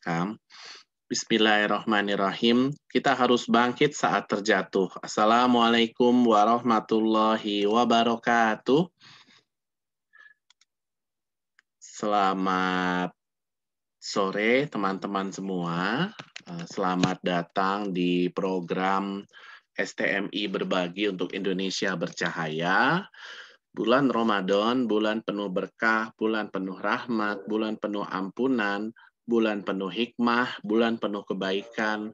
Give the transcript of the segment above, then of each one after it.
Kam. Bismillahirrahmanirrahim. Kita harus bangkit saat terjatuh. Assalamualaikum warahmatullahi wabarakatuh. Selamat sore teman-teman semua. Eh, selamat datang di program STMI Berbagi untuk Indonesia Bercahaya. Bulan Ramadan, bulan penuh berkah, bulan penuh rahmat, bulan penuh ampunan, bulan penuh hikmah, bulan penuh kebaikan,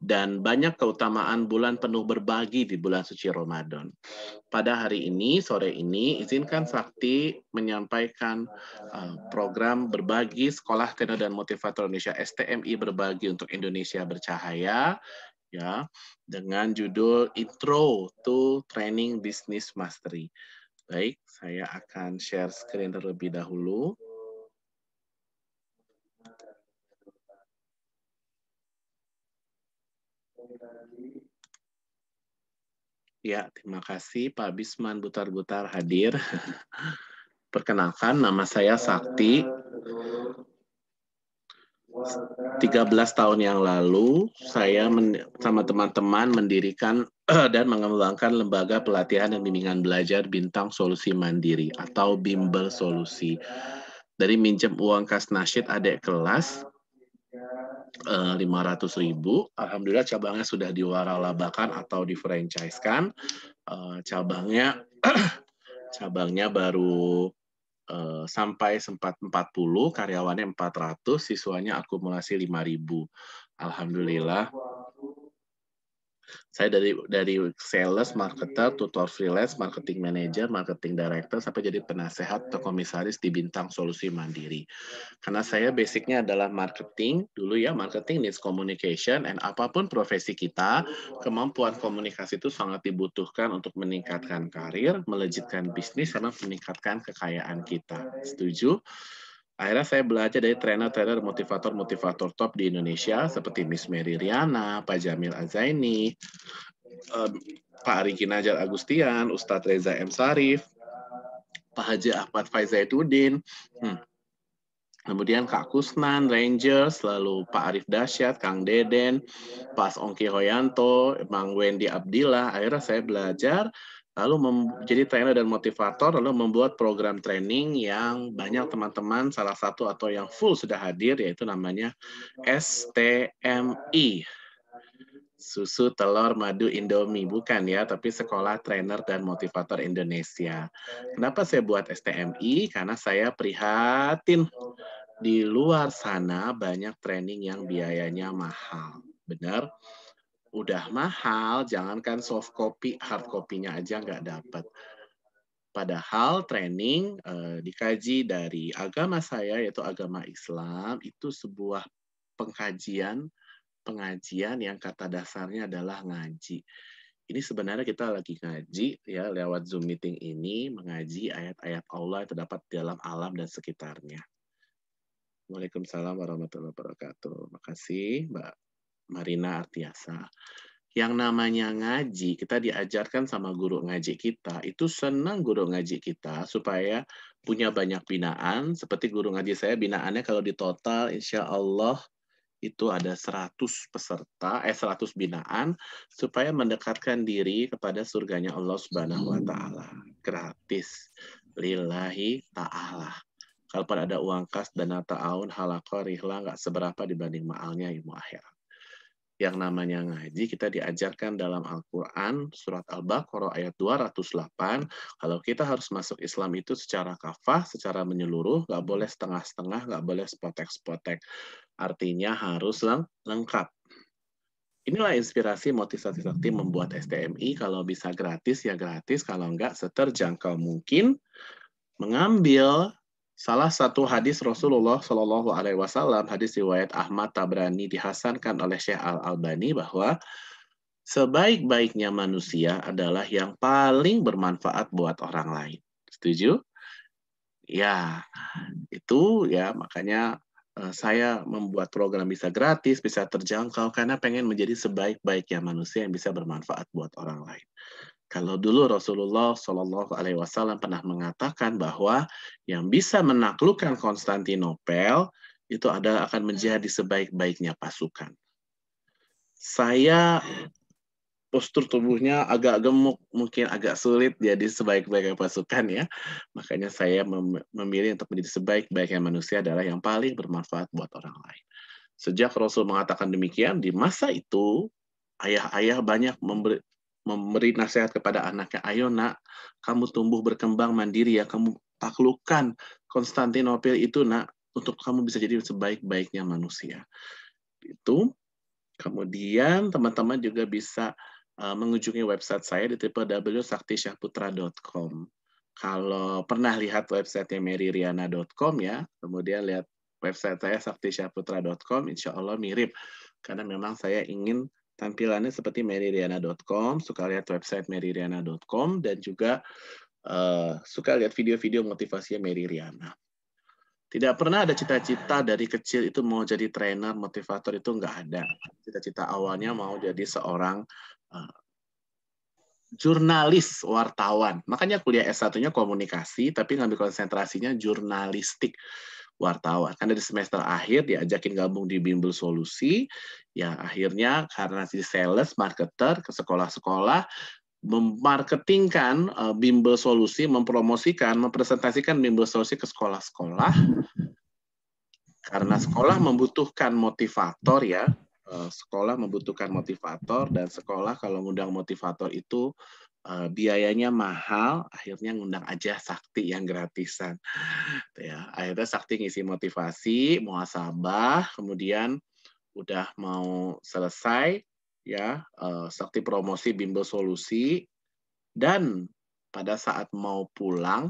dan banyak keutamaan bulan penuh berbagi di bulan suci Ramadan. Pada hari ini, sore ini, izinkan Sakti menyampaikan eh, program berbagi Sekolah Tenor dan Motivator Indonesia STMI Berbagi untuk Indonesia Bercahaya ya dengan judul Intro to Training Business Mastery. Baik, saya akan share screen terlebih dahulu. Ya, terima kasih Pak Bisman Butar-Butar hadir. Perkenalkan, nama saya Sakti. 13 tahun yang lalu, saya sama teman-teman mendirikan dan mengembangkan Lembaga Pelatihan dan Bimbingan Belajar Bintang Solusi Mandiri atau Bimbel Solusi. Dari minjem uang kas nasyid adik kelas, 500 eh, ribu. Alhamdulillah cabangnya sudah diwaralabakan atau difranchisekan, kan Cabangnya cabangnya baru eh, sampai sempat 40, karyawannya 400, siswanya akumulasi ribu, Alhamdulillah saya dari dari sales, marketer, tutor freelance, marketing manager, marketing director sampai jadi penasehat atau komisaris di Bintang Solusi Mandiri. Karena saya basicnya adalah marketing dulu ya, marketing needs communication and apapun profesi kita, kemampuan komunikasi itu sangat dibutuhkan untuk meningkatkan karir, melejitkan bisnis sama meningkatkan kekayaan kita. Setuju? Akhirnya saya belajar dari trainer-trainer motivator-motivator top di Indonesia seperti Miss Mary Riana, Pak Jamil Azaini, Pak Ari Najar Agustian, Ustadz Reza M. Sarif, Pak Haji Ahmad Faizaituddin, hmm. kemudian Kak Kusnan, Rangers, lalu Pak Arif Dasyat, Kang Deden, Pak Ongki Hoyanto, Bang Wendy Abdillah. Akhirnya saya belajar lalu menjadi trainer dan motivator, lalu membuat program training yang banyak teman-teman salah satu atau yang full sudah hadir, yaitu namanya STMI. Susu, telur, madu, indomie. Bukan ya, tapi Sekolah Trainer dan Motivator Indonesia. Kenapa saya buat STMI? Karena saya prihatin di luar sana banyak training yang biayanya mahal. Benar? Benar? udah mahal, jangankan soft copy, hard copy-nya aja nggak dapat. Padahal training eh, dikaji dari agama saya, yaitu agama Islam, itu sebuah pengkajian, pengajian yang kata dasarnya adalah ngaji. Ini sebenarnya kita lagi ngaji ya lewat Zoom meeting ini mengaji ayat-ayat Allah yang terdapat di dalam alam dan sekitarnya. Waalaikumsalam warahmatullahi wabarakatuh. Makasih, Mbak Marina Artiasa. Yang namanya ngaji, kita diajarkan sama guru ngaji kita, itu senang guru ngaji kita supaya punya banyak binaan. Seperti guru ngaji saya, binaannya kalau di total, insya Allah itu ada 100 peserta, eh 100 binaan, supaya mendekatkan diri kepada surganya Allah Subhanahu wa Ta'ala. Gratis. Lillahi ta'ala kalau pada ada uang kas dana ta'aun, halakor, rihla nggak seberapa dibanding maalnya ilmu akhirat yang namanya ngaji kita diajarkan dalam Al-Qur'an surat Al-Baqarah ayat 208 kalau kita harus masuk Islam itu secara kafah secara menyeluruh nggak boleh setengah-setengah nggak boleh spotek-spotek artinya harus leng lengkap Inilah inspirasi motivasi sakti membuat STMI kalau bisa gratis ya gratis kalau enggak seterjangkau mungkin mengambil Salah satu hadis Rasulullah Shallallahu Alaihi Wasallam, hadis riwayat Ahmad Tabrani dihasankan oleh Syekh Al Albani bahwa sebaik-baiknya manusia adalah yang paling bermanfaat buat orang lain. Setuju? Ya, itu ya makanya eh, saya membuat program bisa gratis, bisa terjangkau karena pengen menjadi sebaik-baiknya manusia yang bisa bermanfaat buat orang lain. Kalau dulu Rasulullah Shallallahu Alaihi Wasallam pernah mengatakan bahwa yang bisa menaklukkan Konstantinopel itu adalah akan menjadi sebaik-baiknya pasukan. Saya postur tubuhnya agak gemuk, mungkin agak sulit jadi sebaik-baiknya pasukan ya. Makanya saya memilih untuk menjadi sebaik-baiknya manusia adalah yang paling bermanfaat buat orang lain. Sejak Rasul mengatakan demikian, di masa itu ayah-ayah banyak memberi, memberi nasihat kepada anaknya, ayo nak, kamu tumbuh berkembang mandiri ya, kamu taklukkan Konstantinopel itu nak, untuk kamu bisa jadi sebaik-baiknya manusia. Itu. Kemudian teman-teman juga bisa eh, mengunjungi website saya di www.saktisyahputra.com. Kalau pernah lihat websitenya meririana.com ya, kemudian lihat website saya saktisyahputra.com, insya Allah mirip. Karena memang saya ingin Tampilannya seperti meririana.com, suka lihat website meririana.com, dan juga uh, suka lihat video-video motivasinya Meririana. Tidak pernah ada cita-cita dari kecil itu mau jadi trainer, motivator itu nggak ada. Cita-cita awalnya mau jadi seorang uh, jurnalis wartawan. Makanya kuliah S1-nya komunikasi, tapi ngambil konsentrasinya jurnalistik wartawan. Karena di semester akhir diajakin gabung di Bimbel Solusi, ya akhirnya karena si sales, marketer ke sekolah-sekolah memarketingkan eh, bimbel solusi, mempromosikan, mempresentasikan bimbel solusi ke sekolah-sekolah. Karena sekolah membutuhkan motivator ya, eh, sekolah membutuhkan motivator dan sekolah kalau ngundang motivator itu Eh, biayanya mahal, akhirnya ngundang aja sakti yang gratisan. Ya, akhirnya sakti ngisi motivasi, muasabah, kemudian udah mau selesai ya eh, sakti promosi bimbel solusi dan pada saat mau pulang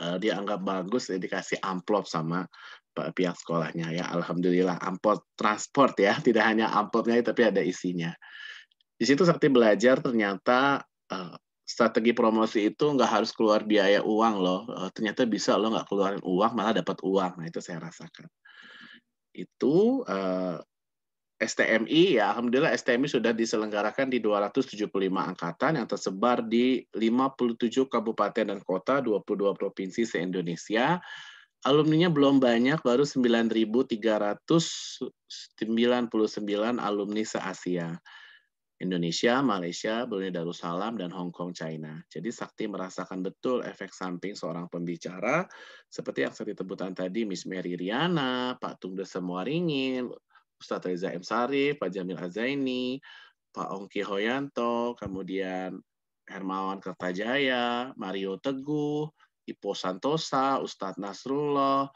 uh, eh, dianggap bagus jadi dikasih amplop sama pihak sekolahnya ya alhamdulillah amplop transport ya tidak hanya amplopnya tapi ada isinya di situ sakti belajar ternyata uh, strategi promosi itu nggak harus keluar biaya uang loh uh, ternyata bisa lo nggak keluarin uang malah dapat uang nah itu saya rasakan itu uh, eh, STMI ya alhamdulillah STMI sudah diselenggarakan di 275 angkatan yang tersebar di 57 kabupaten dan kota 22 provinsi se-Indonesia. Alumninya belum banyak baru 9.399 alumni se-Asia. Indonesia, Malaysia, Brunei Darussalam, dan Hong Kong, China. Jadi Sakti merasakan betul efek samping seorang pembicara seperti yang saya ditemukan tadi, Miss Mary Riana, Pak Tungde Semua Ringin, Ustadz Reza M. Sari, Pak Jamil Azaini, Pak Ongki Hoyanto, kemudian Hermawan Kertajaya, Mario Teguh, Ipo Santosa, Ustadz Nasrullah,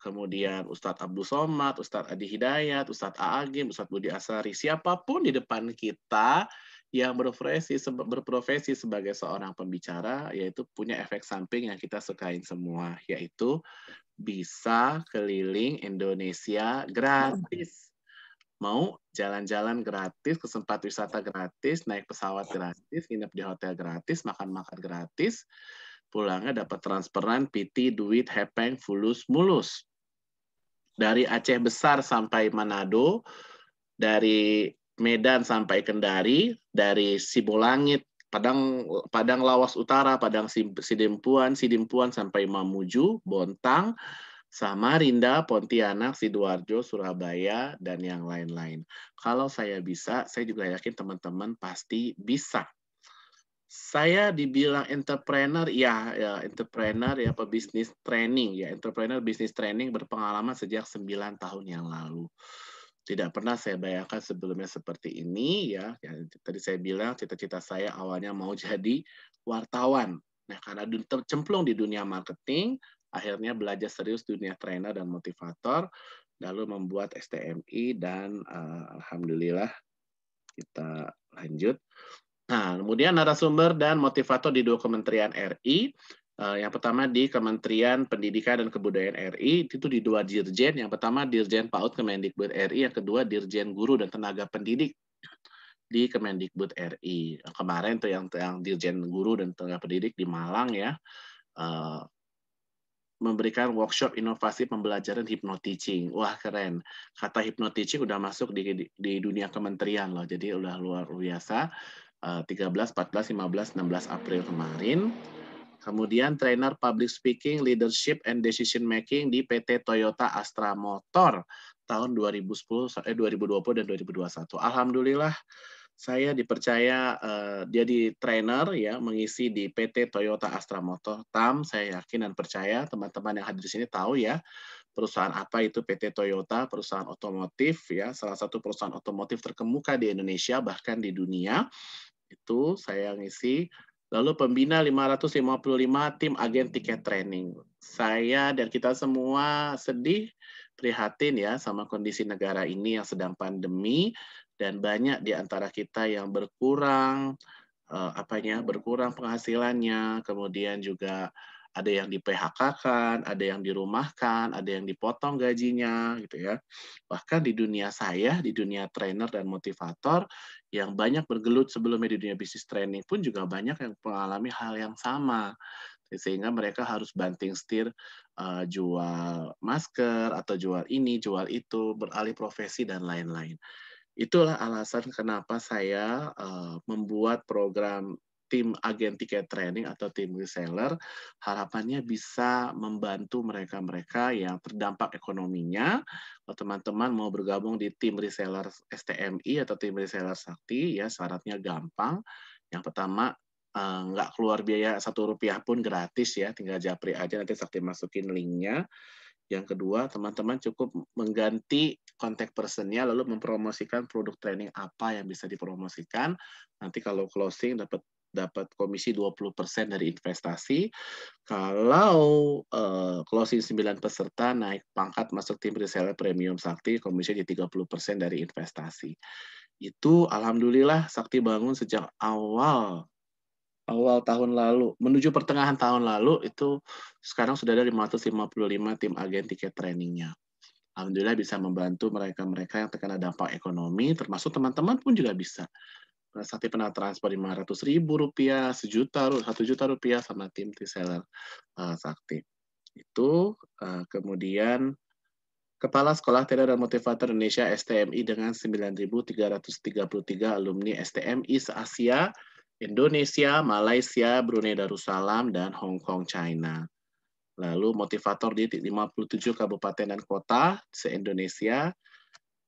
kemudian Ustadz Abdul Somad, Ustadz Adi Hidayat, Ustadz Aagim, Ustadz Budi Asari, siapapun di depan kita yang berprofesi berprofesi sebagai seorang pembicara yaitu punya efek samping yang kita sukain semua yaitu bisa keliling Indonesia gratis. Mau jalan-jalan gratis, kesempatan wisata gratis, naik pesawat gratis, nginep di hotel gratis, makan-makan gratis, pulangnya dapat transferan, piti, duit, hepeng, fulus, mulus dari Aceh Besar sampai Manado, dari Medan sampai Kendari, dari Sibolangit, Padang Padang Lawas Utara, Padang Sidempuan, Sidempuan sampai Mamuju, Bontang, Samarinda, Pontianak, Sidoarjo, Surabaya, dan yang lain-lain. Kalau saya bisa, saya juga yakin teman-teman pasti bisa saya dibilang entrepreneur ya, ya entrepreneur ya pebisnis training ya entrepreneur bisnis training berpengalaman sejak 9 tahun yang lalu tidak pernah saya bayangkan sebelumnya seperti ini ya. ya tadi saya bilang cita-cita saya awalnya mau jadi wartawan. Nah, karena tercemplung di dunia marketing, akhirnya belajar serius dunia trainer dan motivator, lalu membuat STMI dan uh, alhamdulillah kita lanjut. Nah, kemudian narasumber dan motivator di dua kementerian RI. Eh, yang pertama di Kementerian Pendidikan dan Kebudayaan RI, itu di dua dirjen. Yang pertama Dirjen PAUD Kemendikbud RI, yang kedua Dirjen Guru dan Tenaga Pendidik di Kemendikbud RI. Kemarin tuh yang, yang Dirjen Guru dan Tenaga Pendidik di Malang ya, eh, memberikan workshop inovasi pembelajaran hipnoteaching. Wah keren, kata hipnoteaching udah masuk di, di, di dunia kementerian loh, jadi udah luar biasa. 13, 14, 15, 16 April kemarin. Kemudian trainer public speaking, leadership and decision making di PT Toyota Astra Motor tahun 2010 eh 2020 dan 2021. Alhamdulillah saya dipercaya uh, dia di trainer ya mengisi di PT Toyota Astra Motor TAM. Saya yakin dan percaya teman-teman yang hadir di sini tahu ya perusahaan apa itu PT Toyota, perusahaan otomotif ya, salah satu perusahaan otomotif terkemuka di Indonesia bahkan di dunia itu saya ngisi. Lalu pembina 555 tim agen tiket training. Saya dan kita semua sedih, prihatin ya sama kondisi negara ini yang sedang pandemi dan banyak di antara kita yang berkurang eh, apanya berkurang penghasilannya, kemudian juga ada yang di PHK kan, ada yang dirumahkan, ada yang dipotong gajinya gitu ya. Bahkan di dunia saya, di dunia trainer dan motivator yang banyak bergelut sebelumnya di dunia bisnis training pun juga banyak yang mengalami hal yang sama sehingga mereka harus banting setir uh, jual masker atau jual ini jual itu beralih profesi dan lain-lain itulah alasan kenapa saya uh, membuat program tim agen tiket training atau tim reseller harapannya bisa membantu mereka-mereka yang terdampak ekonominya teman-teman mau bergabung di tim reseller STMI atau tim reseller Sakti ya syaratnya gampang yang pertama eh, nggak keluar biaya satu rupiah pun gratis ya tinggal japri aja nanti Sakti masukin linknya yang kedua, teman-teman cukup mengganti kontak personnya lalu mempromosikan produk training apa yang bisa dipromosikan. Nanti kalau closing dapat dapat komisi 20% dari investasi. Kalau uh, closing 9 peserta naik pangkat masuk tim reseller premium Sakti, komisi di 30% dari investasi. Itu alhamdulillah Sakti bangun sejak awal awal tahun lalu menuju pertengahan tahun lalu itu sekarang sudah ada 555 tim agen tiket trainingnya. Alhamdulillah bisa membantu mereka-mereka yang terkena dampak ekonomi, termasuk teman-teman pun juga bisa Nah, sakti pernah transfer lima ratus ribu rupiah, sejuta, satu juta rupiah sama tim reseller uh, Sakti. Itu uh, kemudian Kepala Sekolah Teater dan Motivator Indonesia STMI dengan sembilan ribu tiga tiga ratus puluh tiga alumni STMI se-Asia, Indonesia, Malaysia, Brunei Darussalam, dan Hong Kong, China. Lalu motivator di puluh tujuh kabupaten dan kota se-Indonesia,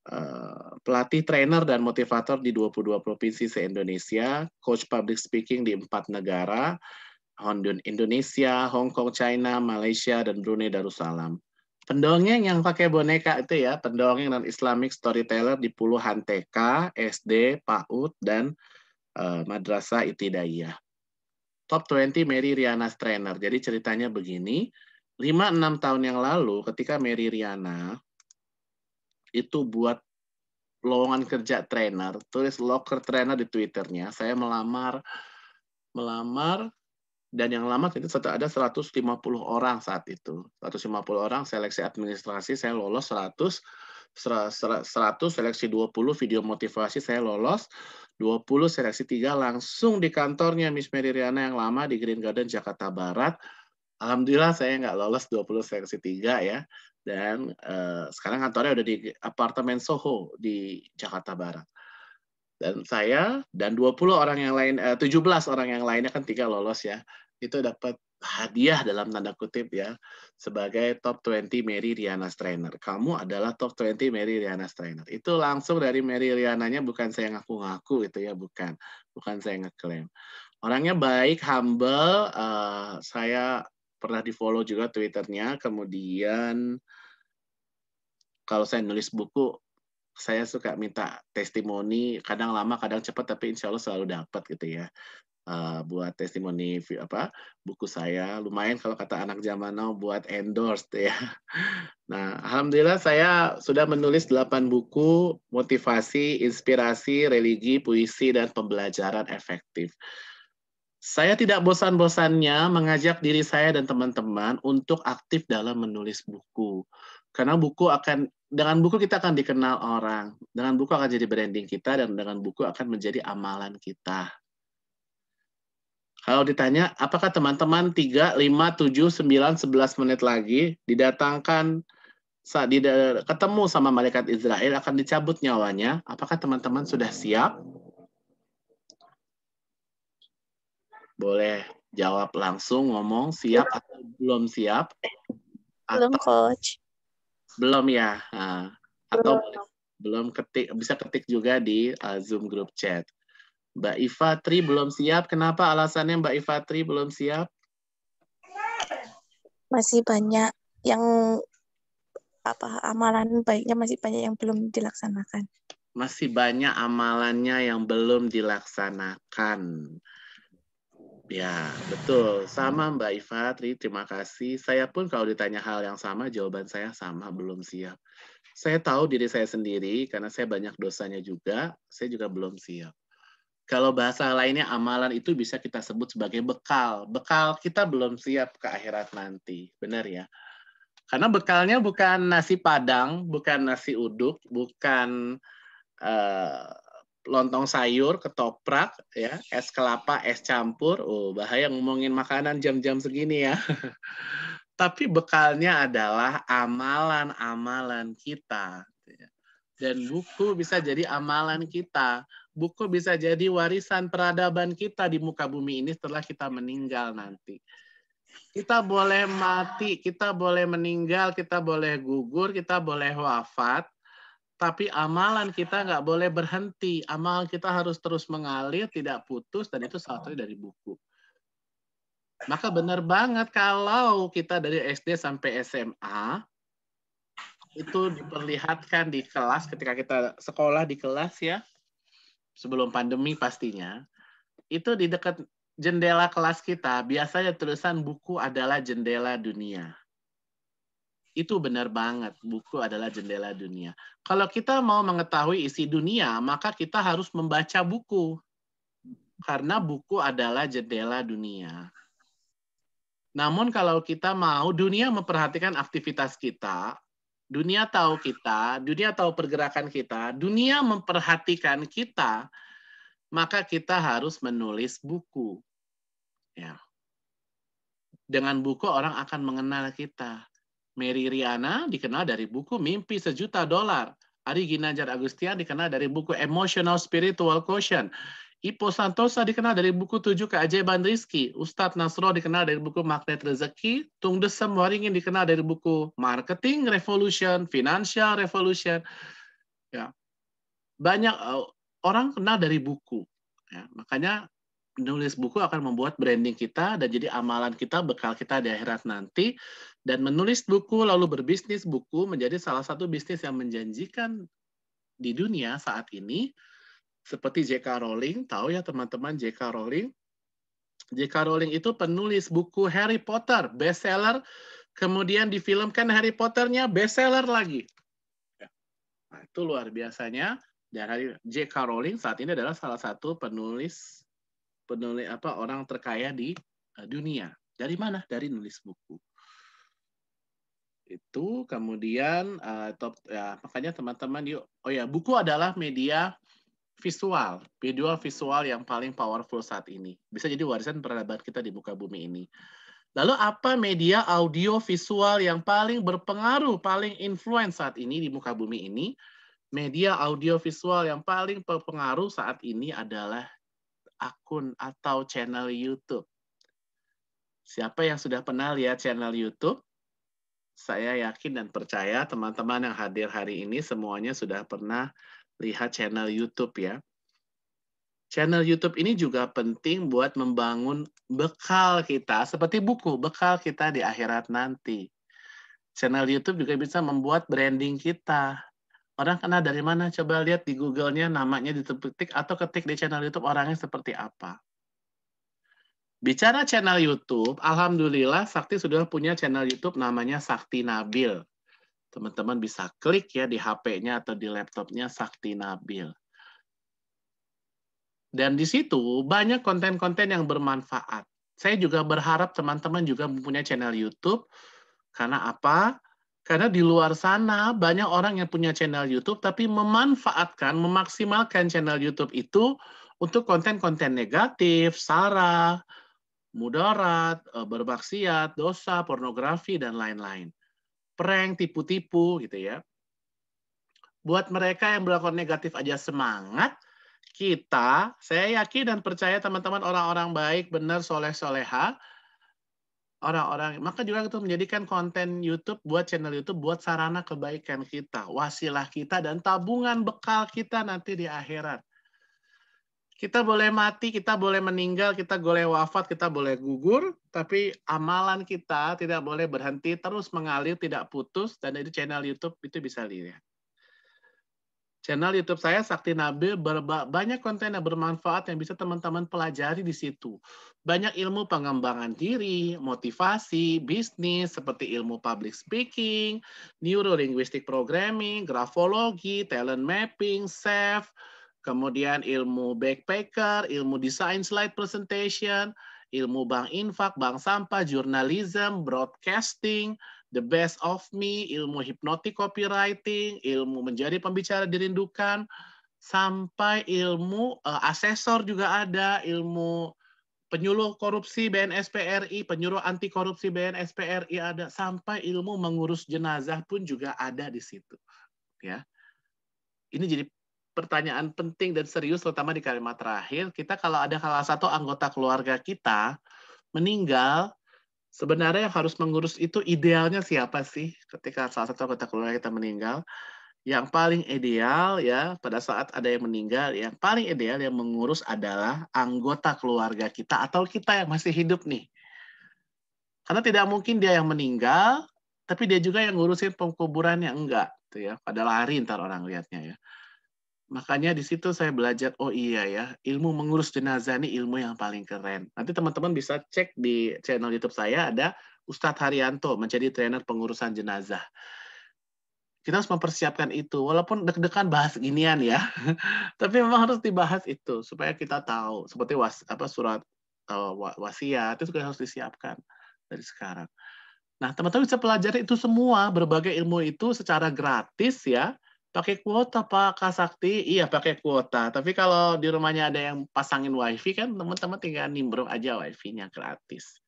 Eh, pelatih trainer dan motivator di 22 provinsi se-Indonesia, coach public speaking di empat negara, hondun Indonesia, Hong Kong, China, Malaysia, dan Brunei Darussalam. Pendongeng yang pakai boneka itu ya, pendongeng dan Islamic storyteller di puluhan TK, SD, PAUD, dan uh, Madrasah Itidaiyah. Top 20 Mary Riana Trainer. Jadi ceritanya begini, 5-6 tahun yang lalu ketika Mary Riana itu buat lowongan kerja trainer, tulis locker trainer di Twitternya. Saya melamar, melamar, dan yang lama itu ada 150 orang saat itu. 150 orang seleksi administrasi, saya lolos 100, 100 seleksi 20 video motivasi saya lolos, 20 seleksi 3 langsung di kantornya Miss Mary Riana yang lama di Green Garden Jakarta Barat. Alhamdulillah saya nggak lolos 20 seleksi 3 ya dan uh, sekarang kantornya udah di apartemen Soho di Jakarta Barat. Dan saya dan 20 orang yang lain eh, uh, 17 orang yang lainnya kan tiga lolos ya. Itu dapat hadiah dalam tanda kutip ya sebagai top 20 Mary Riana Trainer. Kamu adalah top 20 Mary Riana Trainer. Itu langsung dari Mary Riananya bukan saya ngaku-ngaku itu ya, bukan. Bukan saya ngeklaim. Orangnya baik, humble, uh, saya pernah di follow juga twitternya kemudian kalau saya nulis buku saya suka minta testimoni kadang lama kadang cepat tapi insya Allah selalu dapat gitu ya uh, buat testimoni apa buku saya lumayan kalau kata anak zaman now buat endorse ya nah alhamdulillah saya sudah menulis 8 buku motivasi inspirasi religi puisi dan pembelajaran efektif saya tidak bosan-bosannya mengajak diri saya dan teman-teman untuk aktif dalam menulis buku. Karena buku akan dengan buku kita akan dikenal orang, dengan buku akan jadi branding kita dan dengan buku akan menjadi amalan kita. Kalau ditanya apakah teman-teman 3, 5, 7, 9, 11 menit lagi didatangkan saat ketemu sama malaikat Israel akan dicabut nyawanya, apakah teman-teman sudah siap? Boleh jawab langsung ngomong siap iya. atau belum siap? Atau, belum coach. Belum ya. Nah, atau belum. ketik bisa ketik juga di uh, Zoom group chat. Mbak Iva tri belum siap. Kenapa alasannya Mbak Iva tri belum siap? Masih banyak yang apa amalan baiknya masih banyak yang belum dilaksanakan. Masih banyak amalannya yang belum dilaksanakan. Ya, betul. Sama Mbak Ifatri, terima kasih. Saya pun kalau ditanya hal yang sama, jawaban saya sama, belum siap. Saya tahu diri saya sendiri, karena saya banyak dosanya juga, saya juga belum siap. Kalau bahasa lainnya, amalan itu bisa kita sebut sebagai bekal. Bekal kita belum siap ke akhirat nanti, benar ya? Karena bekalnya bukan nasi padang, bukan nasi uduk, bukan uh, lontong sayur, ketoprak, ya, es kelapa, es campur. Oh, bahaya ngomongin makanan jam-jam segini ya. Tapi bekalnya adalah amalan-amalan kita. Ya. Dan buku bisa jadi amalan kita. Buku bisa jadi warisan peradaban kita di muka bumi ini setelah kita meninggal nanti. Kita boleh mati, kita boleh meninggal, kita boleh gugur, kita boleh wafat, tapi amalan kita nggak boleh berhenti. amalan kita harus terus mengalir, tidak putus, dan itu salah satu dari buku. Maka benar banget kalau kita dari SD sampai SMA, itu diperlihatkan di kelas ketika kita sekolah di kelas ya, sebelum pandemi pastinya, itu di dekat jendela kelas kita biasanya tulisan buku adalah jendela dunia. Itu benar banget, buku adalah jendela dunia. Kalau kita mau mengetahui isi dunia, maka kita harus membaca buku. Karena buku adalah jendela dunia. Namun kalau kita mau dunia memperhatikan aktivitas kita, dunia tahu kita, dunia tahu pergerakan kita, dunia memperhatikan kita, maka kita harus menulis buku. Ya. Dengan buku orang akan mengenal kita. Mary Riana dikenal dari buku Mimpi Sejuta Dolar. Ari Ginanjar Agustian dikenal dari buku Emotional Spiritual Quotient. Ipo Santosa dikenal dari buku Tujuh Keajaiban Rizki. Ustadz Nasro dikenal dari buku Magnet Rezeki. Tung Desem Waringin dikenal dari buku Marketing Revolution, Financial Revolution. Ya. Banyak eh, orang kenal dari buku. Ya. Makanya menulis buku akan membuat branding kita dan jadi amalan kita, bekal kita di akhirat nanti. Dan menulis buku lalu berbisnis buku menjadi salah satu bisnis yang menjanjikan di dunia saat ini. Seperti J.K. Rowling, tahu ya teman-teman J.K. Rowling? J.K. Rowling itu penulis buku Harry Potter, bestseller. Kemudian difilmkan Harry Potternya bestseller lagi. Ya. Nah, itu luar biasanya. Dan J.K. Rowling saat ini adalah salah satu penulis penulis apa orang terkaya di eh, dunia. Dari mana? Dari nulis buku. Itu kemudian uh, top ya makanya teman-teman yuk oh ya buku adalah media visual, video visual yang paling powerful saat ini. Bisa jadi warisan peradaban kita di muka bumi ini. Lalu apa media audio visual yang paling berpengaruh, paling influence saat ini di muka bumi ini? Media audio visual yang paling berpengaruh saat ini adalah akun atau channel YouTube. Siapa yang sudah pernah lihat ya channel YouTube? Saya yakin dan percaya teman-teman yang hadir hari ini semuanya sudah pernah lihat channel YouTube ya. Channel YouTube ini juga penting buat membangun bekal kita, seperti buku, bekal kita di akhirat nanti. Channel YouTube juga bisa membuat branding kita, Orang kenal dari mana? Coba lihat di Google-nya namanya diketik atau ketik di channel YouTube orangnya seperti apa. Bicara channel YouTube, alhamdulillah Sakti sudah punya channel YouTube namanya Sakti Nabil. Teman-teman bisa klik ya di HP-nya atau di laptopnya Sakti Nabil. Dan di situ banyak konten-konten yang bermanfaat. Saya juga berharap teman-teman juga mempunyai channel YouTube. Karena apa? Karena di luar sana banyak orang yang punya channel YouTube tapi memanfaatkan, memaksimalkan channel YouTube itu untuk konten-konten negatif, sara, mudarat, e, berbaksiat, dosa, pornografi dan lain-lain. Prank, tipu-tipu gitu ya. Buat mereka yang berlakon negatif aja semangat, kita, saya yakin dan percaya teman-teman orang-orang baik, benar, soleh, soleha, orang-orang maka juga itu menjadikan konten YouTube buat channel YouTube buat sarana kebaikan kita wasilah kita dan tabungan bekal kita nanti di akhirat kita boleh mati kita boleh meninggal kita boleh wafat kita boleh gugur tapi amalan kita tidak boleh berhenti terus mengalir tidak putus dan itu channel YouTube itu bisa dilihat Channel YouTube saya Sakti Nabil banyak konten yang bermanfaat yang bisa teman-teman pelajari di situ. Banyak ilmu pengembangan diri, motivasi, bisnis seperti ilmu public speaking, neuro linguistic programming, grafologi, talent mapping, self, kemudian ilmu backpacker, ilmu design slide presentation, ilmu bank infak, bank sampah, jurnalism, broadcasting, The Best of Me, ilmu hipnotik copywriting, ilmu menjadi pembicara dirindukan, sampai ilmu uh, asesor juga ada, ilmu penyuluh korupsi BNSPRI, penyuluh anti korupsi BNSPRI ada, sampai ilmu mengurus jenazah pun juga ada di situ. Ya, ini jadi pertanyaan penting dan serius, terutama di kalimat terakhir. Kita kalau ada salah satu anggota keluarga kita meninggal, sebenarnya yang harus mengurus itu idealnya siapa sih ketika salah satu anggota keluarga kita meninggal? Yang paling ideal ya pada saat ada yang meninggal, yang paling ideal yang mengurus adalah anggota keluarga kita atau kita yang masih hidup nih. Karena tidak mungkin dia yang meninggal, tapi dia juga yang ngurusin pengkuburannya enggak, tuh gitu ya. Pada lari ntar orang lihatnya ya. Makanya di situ saya belajar, oh iya ya, ilmu mengurus jenazah ini ilmu yang paling keren. Nanti teman-teman bisa cek di channel YouTube saya ada Ustadz Haryanto menjadi trainer pengurusan jenazah kita harus mempersiapkan itu walaupun deg-degan bahas ginian ya tapi memang harus dibahas itu supaya kita tahu seperti was apa surat uh, wasiat itu juga harus disiapkan dari sekarang nah teman-teman bisa pelajari itu semua berbagai ilmu itu secara gratis ya Pakai kuota Pak Kak Sakti? Iya pakai kuota. Tapi kalau di rumahnya ada yang pasangin wifi kan teman-teman tinggal nimbrung aja wifi-nya gratis.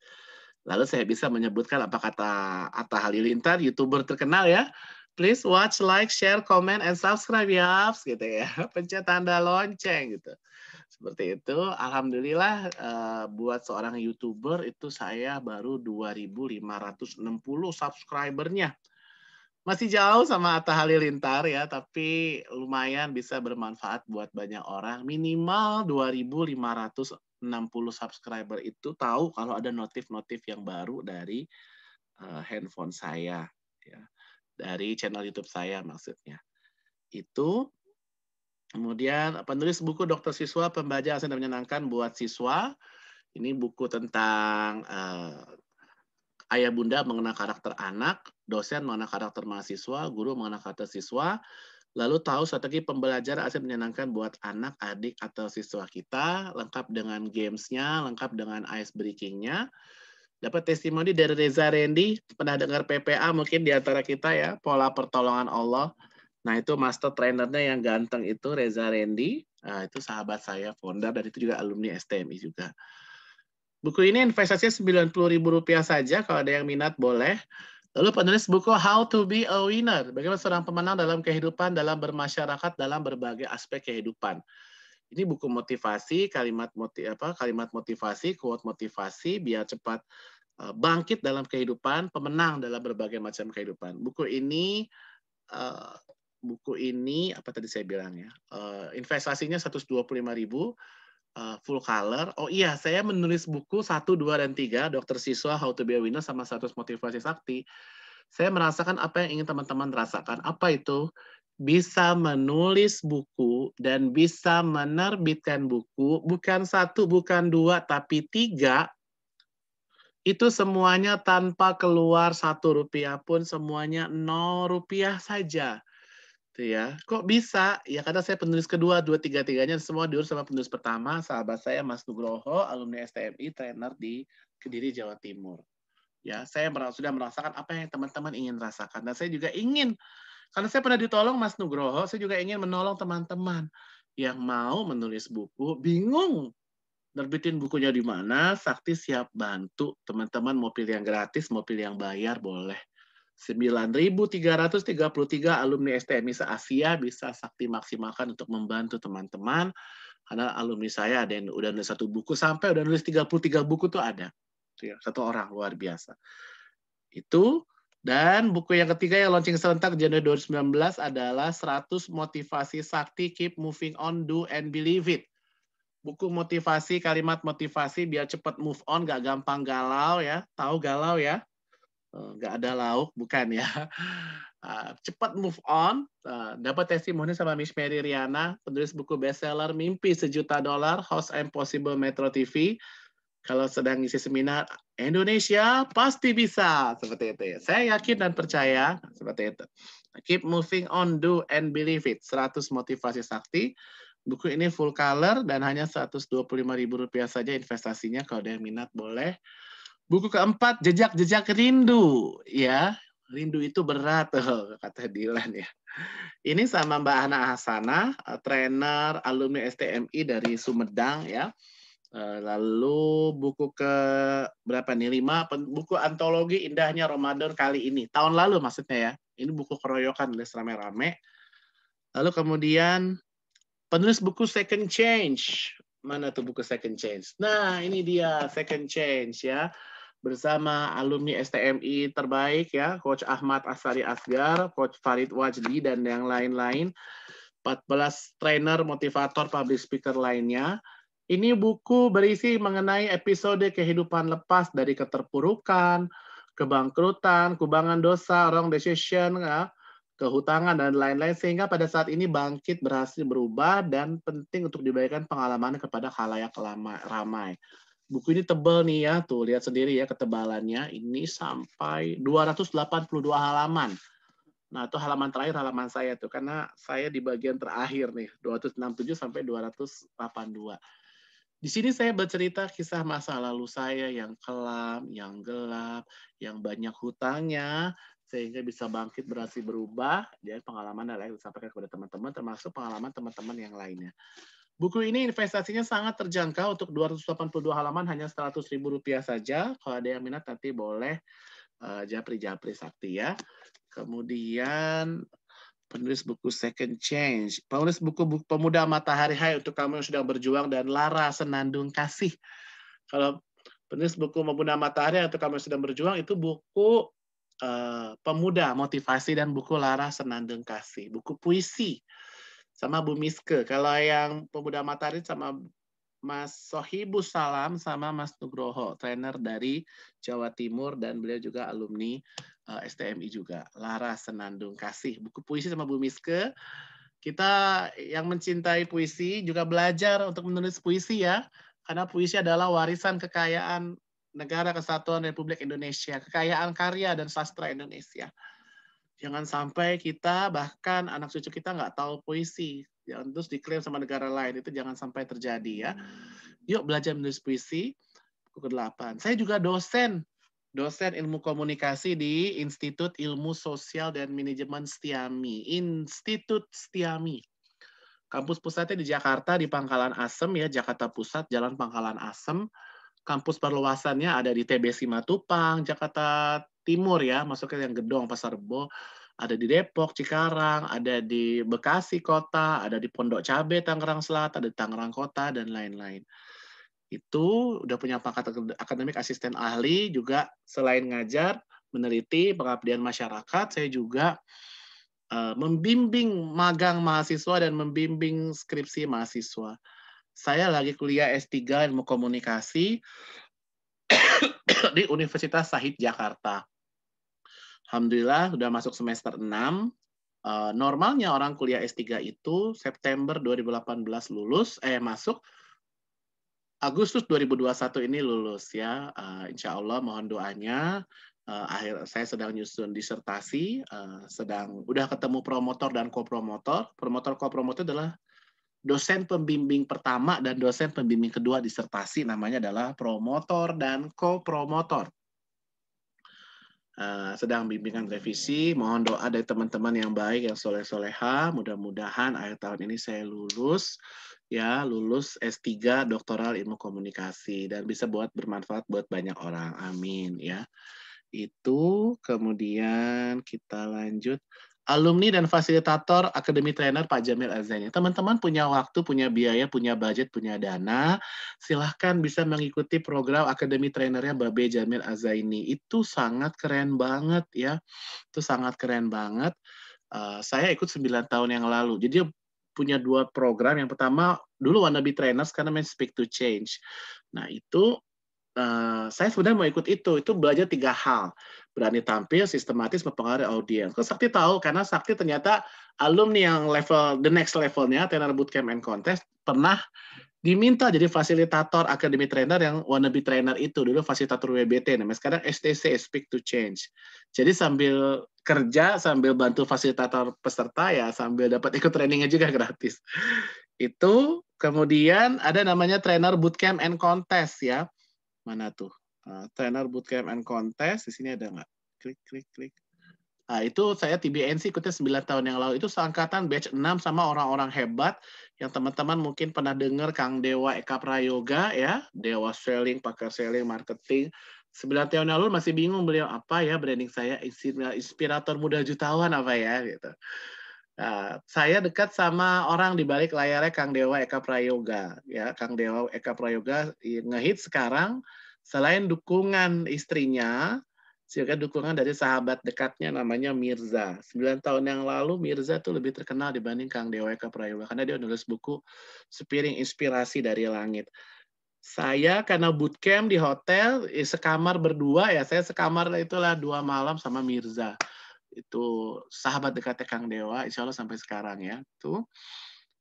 Lalu saya bisa menyebutkan apa kata Atta Halilintar, youtuber terkenal ya. Please watch, like, share, comment, and subscribe ya. Gitu ya. Pencet tanda lonceng gitu. Seperti itu. Alhamdulillah eh, buat seorang youtuber itu saya baru 2.560 subscribernya masih jauh sama Atta Halilintar ya, tapi lumayan bisa bermanfaat buat banyak orang. Minimal 2.560 subscriber itu tahu kalau ada notif-notif yang baru dari uh, handphone saya, ya. dari channel YouTube saya maksudnya. Itu kemudian eh, penulis buku Dokter Siswa Pembaca Asing dan Menyenangkan buat siswa. Ini buku tentang uh, ayah bunda mengenal karakter anak, dosen mengenal karakter mahasiswa, guru mengenal karakter siswa, lalu tahu strategi pembelajaran asli menyenangkan buat anak, adik, atau siswa kita, lengkap dengan gamesnya, lengkap dengan ice breakingnya. Dapat testimoni dari Reza Randy, pernah dengar PPA mungkin di antara kita ya, pola pertolongan Allah. Nah itu master trainernya yang ganteng itu Reza Randy, nah, itu sahabat saya, founder, dan itu juga alumni STMI juga. Buku ini investasinya ribu rupiah saja kalau ada yang minat boleh. Lalu penulis buku How to be a winner, bagaimana seorang pemenang dalam kehidupan, dalam bermasyarakat, dalam berbagai aspek kehidupan. Ini buku motivasi, kalimat moti, apa kalimat motivasi, quote motivasi biar cepat eh, bangkit dalam kehidupan, pemenang dalam berbagai macam kehidupan. Buku ini eh, buku ini apa tadi saya bilang ya. Eh, investasinya ribu uh, full color. Oh iya, saya menulis buku 1, 2, dan 3, Dokter Siswa, How to be a Winner, sama Status Motivasi Sakti. Saya merasakan apa yang ingin teman-teman rasakan. Apa itu? Bisa menulis buku dan bisa menerbitkan buku, bukan satu, bukan dua, tapi tiga, itu semuanya tanpa keluar satu rupiah pun, semuanya nol rupiah saja iya ya, kok bisa? Ya karena saya penulis kedua, dua tiga tiganya semua diurus sama penulis pertama, sahabat saya Mas Nugroho, alumni STMI, trainer di Kediri Jawa Timur. Ya, saya merasa, sudah merasakan apa yang teman-teman ingin rasakan. Dan saya juga ingin, karena saya pernah ditolong Mas Nugroho, saya juga ingin menolong teman-teman yang mau menulis buku, bingung nerbitin bukunya di mana, Sakti siap bantu. Teman-teman mau pilih yang gratis, mau pilih yang bayar, boleh 9.333 alumni STMI se-Asia bisa sakti maksimalkan untuk membantu teman-teman. Karena alumni saya ada yang udah nulis satu buku, sampai udah nulis 33 buku tuh ada. Iya, satu orang, luar biasa. Itu. Dan buku yang ketiga yang launching serentak Januari 2019 adalah 100 Motivasi Sakti Keep Moving On, Do and Believe It. Buku motivasi, kalimat motivasi biar cepat move on, gak gampang galau ya. Tahu galau ya? Eh, nggak ada lauk oh, bukan ya ah, cepat move on ah, dapat testimoni sama Miss Mary Riana penulis buku bestseller Mimpi Sejuta Dolar Host Impossible Metro TV kalau sedang isi seminar Indonesia pasti bisa seperti itu ya. Saya yakin dan percaya seperti itu. Keep moving on, do and believe it. 100 motivasi sakti. Buku ini full color dan hanya 125 ribu rupiah saja investasinya. Kalau ada yang minat boleh Buku keempat, Jejak-Jejak Rindu. Ya, rindu itu berat, oh, kata Dilan ya. Ini sama Mbak ana Hasana, eh, trainer alumni STMI dari Sumedang ya. Eh, lalu buku ke berapa nih? Lima buku antologi indahnya Ramadan kali ini. Tahun lalu maksudnya ya. Ini buku keroyokan list rame-rame. Lalu kemudian penulis buku Second Change. Mana tuh buku Second Change? Nah, ini dia Second Change ya bersama alumni STMI terbaik ya, Coach Ahmad Asari Asgar, Coach Farid Wajdi dan yang lain-lain. 14 trainer motivator public speaker lainnya. Ini buku berisi mengenai episode kehidupan lepas dari keterpurukan, kebangkrutan, kubangan dosa, wrong decision, ya, kehutangan dan lain-lain sehingga pada saat ini bangkit berhasil berubah dan penting untuk diberikan pengalaman kepada halayak ramai. Buku ini tebal nih ya, tuh lihat sendiri ya ketebalannya. Ini sampai 282 halaman. Nah, itu halaman terakhir halaman saya tuh karena saya di bagian terakhir nih, 267 sampai 282. Di sini saya bercerita kisah masa lalu saya yang kelam, yang gelap, yang banyak hutangnya, sehingga bisa bangkit berhasil berubah. Dan pengalaman yang saya sampaikan kepada teman-teman, termasuk pengalaman teman-teman yang lainnya. Buku ini investasinya sangat terjangkau untuk 282 halaman hanya ribu rupiah saja. Kalau ada yang minat nanti boleh japri-japri eh, sakti ya. Kemudian penulis buku Second Change, penulis buku, buku Pemuda Matahari Hai untuk kamu yang sedang berjuang dan Lara Senandung Kasih. Kalau penulis buku Pemuda Matahari untuk kamu yang sedang berjuang itu buku uh, Pemuda Motivasi dan buku Lara Senandung Kasih, buku puisi sama Bu Miske. Kalau yang pemuda matahari sama Mas Sohibus Salam sama Mas Nugroho, trainer dari Jawa Timur dan beliau juga alumni uh, eh, STMI juga. Lara Senandung Kasih, buku puisi sama Bu Miske. Kita yang mencintai puisi juga belajar untuk menulis puisi ya. Karena puisi adalah warisan kekayaan negara kesatuan Republik Indonesia, kekayaan karya dan sastra Indonesia. Jangan sampai kita bahkan anak cucu kita nggak tahu puisi, yang terus diklaim sama negara lain itu jangan sampai terjadi ya. Hmm. Yuk belajar menulis puisi buku ke-8. Saya juga dosen dosen ilmu komunikasi di Institut Ilmu Sosial dan Manajemen Setiami, Institut Setiami. Kampus pusatnya di Jakarta di Pangkalan Asem ya, Jakarta Pusat, Jalan Pangkalan Asem. Kampus perluasannya ada di TB Simatupang, Jakarta timur ya, masuknya yang Gedong, Pasar Rebo, ada di Depok, Cikarang, ada di Bekasi kota, ada di Pondok Cabe, Tangerang Selatan, ada di Tangerang Kota, dan lain-lain. Itu udah punya pangkat akademik asisten ahli juga selain ngajar, meneliti pengabdian masyarakat, saya juga uh, membimbing magang mahasiswa dan membimbing skripsi mahasiswa. Saya lagi kuliah S3 Ilmu Komunikasi di Universitas Sahid Jakarta Alhamdulillah sudah masuk semester 6. Uh, eh, normalnya orang kuliah S3 itu September 2018 lulus, eh masuk Agustus 2021 ini lulus ya. Uh, insya Allah mohon doanya. Uh, akhir saya sedang nyusun disertasi, uh, sedang udah ketemu promotor dan kopromotor. Promotor kopromotor adalah dosen pembimbing pertama dan dosen pembimbing kedua disertasi namanya adalah promotor dan kopromotor. Eh, sedang bimbingan revisi. Mohon doa dari teman-teman yang baik, yang soleh-soleha. Mudah-mudahan akhir tahun ini saya lulus, ya lulus S3 doktoral ilmu komunikasi dan bisa buat bermanfaat buat banyak orang. Amin ya. Itu kemudian kita lanjut alumni dan fasilitator akademi trainer Pak Jamil Azani. Teman-teman punya waktu, punya biaya, punya budget, punya dana, silahkan bisa mengikuti program akademi trainernya Babe Jamil Azaini. Itu sangat keren banget ya. Itu sangat keren banget. Uh, saya ikut 9 tahun yang lalu. Jadi punya dua program. Yang pertama dulu wanna be trainers karena main speak to change. Nah, itu Eh, saya sebenarnya mau ikut itu. Itu belajar tiga hal. Berani tampil, sistematis, mempengaruhi audiens. Terus Sakti tahu, karena Sakti ternyata alumni yang level, the next levelnya, Tenar Bootcamp and Contest, pernah diminta jadi fasilitator akademi trainer yang wannabe trainer itu dulu fasilitator WBT namanya sekarang STC Speak to Change. Jadi sambil kerja sambil bantu fasilitator peserta ya sambil dapat ikut trainingnya juga gratis. Itu kemudian ada namanya trainer bootcamp and contest ya. Mana tuh? Uh, trainer Bootcamp and Contest, di sini ada nggak? Klik, klik, klik. Nah, itu saya TBNC ikutnya 9 tahun yang lalu. Itu seangkatan batch 6 sama orang-orang hebat yang teman-teman mungkin pernah dengar Kang Dewa Eka Prayoga ya, Dewa Selling, pakar selling, marketing. 9 tahun yang lalu masih bingung beliau apa ya branding saya inspirator muda jutawan apa ya gitu. Nah, saya dekat sama orang di balik layarnya Kang Dewa Eka Prayoga. Ya, Kang Dewa Eka Prayoga ngehit sekarang selain dukungan istrinya, juga dukungan dari sahabat dekatnya namanya Mirza. 9 tahun yang lalu Mirza tuh lebih terkenal dibanding Kang Dewa Eka Prayoga karena dia nulis buku Sepiring Inspirasi dari Langit. Saya karena bootcamp di hotel, eh, sekamar berdua ya, saya sekamar itulah dua malam sama Mirza itu sahabat dekatnya Kang Dewa, insya Allah sampai sekarang ya. Tuh.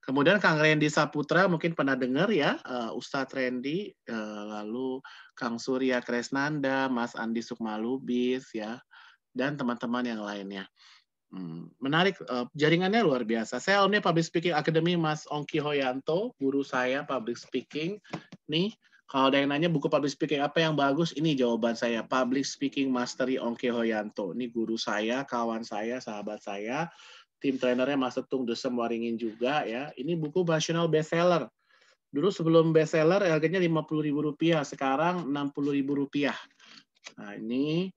Kemudian Kang Randy Saputra mungkin pernah dengar ya, uh, Ustadz Randy, uh, lalu Kang Surya Kresnanda, Mas Andi Sukmalubis ya, dan teman-teman yang lainnya. Hmm, menarik, uh, jaringannya luar biasa. Saya alumni Public Speaking Academy Mas Ongki Hoyanto, guru saya Public Speaking. Nih, kalau ada yang nanya buku public speaking apa yang bagus, ini jawaban saya. Public Speaking Mastery Ongke Hoyanto. Ini guru saya, kawan saya, sahabat saya. Tim trainernya Mas Tetung Desem Waringin juga ya. Ini buku national bestseller. Dulu sebelum bestseller harganya Rp50.000, sekarang Rp60.000. Nah, ini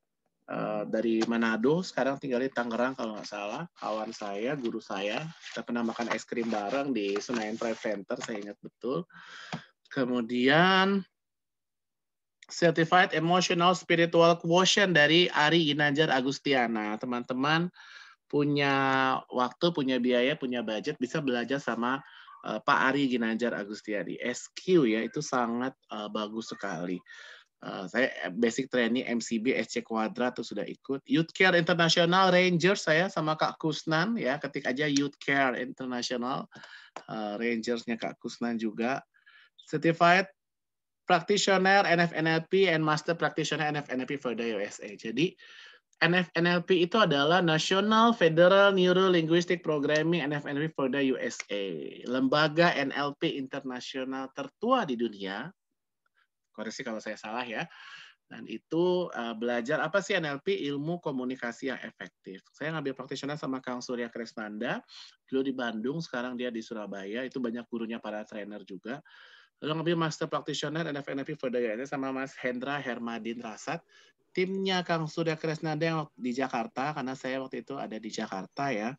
uh, dari Manado, sekarang tinggal di Tangerang kalau nggak salah. Kawan saya, guru saya, kita pernah makan es krim bareng di Senayan Prevent Center, saya ingat betul. Kemudian Certified Emotional Spiritual Quotient dari Ari Inajar Agustiana. Teman-teman punya waktu, punya biaya, punya budget bisa belajar sama uh, Pak Ari Ginajar Agustiani. SQ ya itu sangat uh, bagus sekali. Uh, saya basic training MCB SC Quadrat itu sudah ikut. Youth Care International Rangers saya sama Kak Kusnan ya ketik aja Youth Care International uh, Rangers-nya Kak Kusnan juga certified practitioner NFNLP and master practitioner NFNLP for the USA. Jadi NFNLP itu adalah National Federal Neuro Linguistic Programming NFNLP for the USA, lembaga NLP internasional tertua di dunia. Koreksi kalau saya salah ya. Dan itu uh, belajar apa sih NLP? Ilmu komunikasi yang efektif. Saya ngambil praktisional sama Kang Surya Kresnanda, dulu di Bandung, sekarang dia di Surabaya. Itu banyak gurunya para trainer juga. Lalu ngambil Master Practitioner NFNFP Perdayaan sama Mas Hendra Hermadin Rasat. Timnya Kang Surya Kresnada yang di Jakarta, karena saya waktu itu ada di Jakarta ya.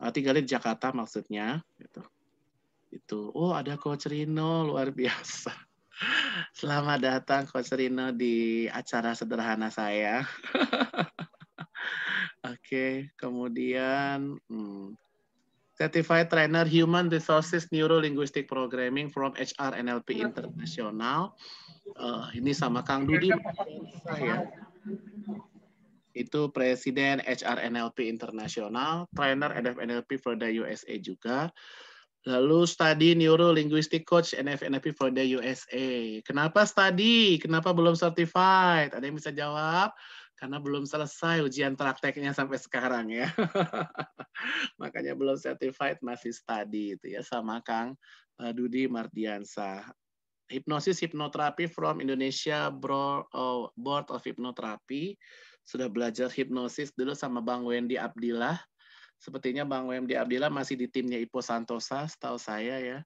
Eh, tinggal di Jakarta maksudnya. Gitu. Itu, oh ada Coach Rino, luar biasa. Selamat datang Coach Rino di acara sederhana saya. Oke, okay, kemudian hmm, Certified Trainer Human Resources Neuro Linguistic Programming from HR NLP Internasional. Uh, ini sama Kang Dudi Ya. Itu Presiden HR NLP Internasional, Trainer NLP for the USA juga. Lalu study neuro linguistic coach NFP for the USA. Kenapa study? Kenapa belum certified? Ada yang bisa jawab? Karena belum selesai ujian prakteknya sampai sekarang ya. Makanya belum certified masih study itu ya sama Kang eh, Dudi Mardiansa. Hipnosis hipnoterapi from Indonesia oh, Board of Hypnotherapy. Sudah belajar hipnosis dulu sama Bang Wendy Abdillah Sepertinya Bang WMD Abdillah masih di timnya Ipo Santosa, setahu saya ya.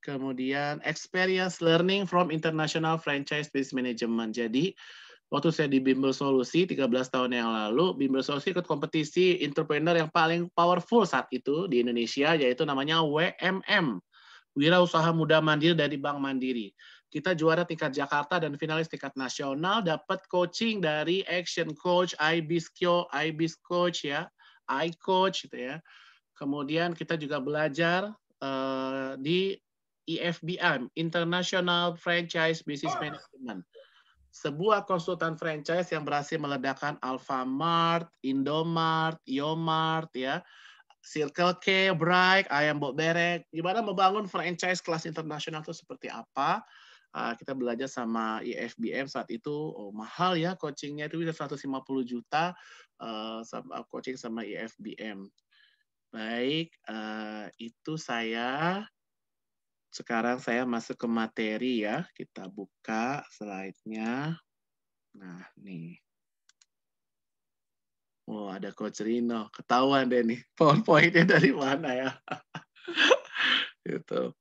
Kemudian experience learning from international franchise based management. Jadi waktu saya di Bimbel Solusi 13 tahun yang lalu, Bimbel Solusi ikut kompetisi entrepreneur yang paling powerful saat itu di Indonesia yaitu namanya WMM, Wirausaha Muda Mandiri dari Bank Mandiri. Kita juara tingkat Jakarta dan finalis tingkat nasional dapat coaching dari Action Coach, IBIS, IBIS Coach ya I coach, gitu ya. Kemudian kita juga belajar uh, di IFBM, International Franchise Business oh. Management. Sebuah konsultan franchise yang berhasil meledakkan Alfamart, Indomart, Yomart, ya, Circle K, Bright, Ayam Bok Berek. Gimana membangun franchise kelas internasional itu seperti apa? Ah, kita belajar sama IFBM saat itu oh, mahal ya coachingnya itu bisa 150 juta uh, coaching sama IFBM. E Baik, uh, itu saya. Sekarang saya masuk ke materi ya. Kita buka slide-nya. Nah, nih. Oh, ada Coach Rino. Ketahuan deh nih, PowerPoint-nya dari mana ya. gitu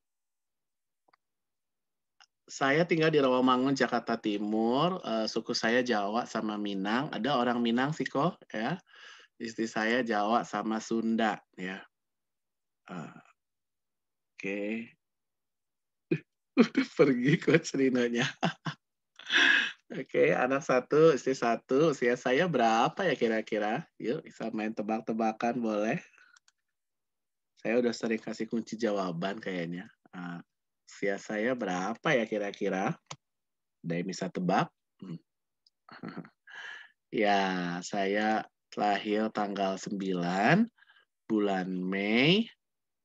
saya tinggal di Rawamangun, Jakarta Timur. Uh, suku saya Jawa sama Minang. Ada orang Minang sih kok, ya. Istri saya Jawa sama Sunda, ya. Uh, Oke. Okay. Udah pergi kok cerinonya. Oke, okay, anak satu, istri satu. Usia saya berapa ya kira-kira? Yuk, bisa main tebak-tebakan boleh. Saya udah sering kasih kunci jawaban kayaknya. Uh, usia saya berapa ya kira-kira? Dari bisa tebak? Hmm. ya, saya lahir tanggal 9 bulan Mei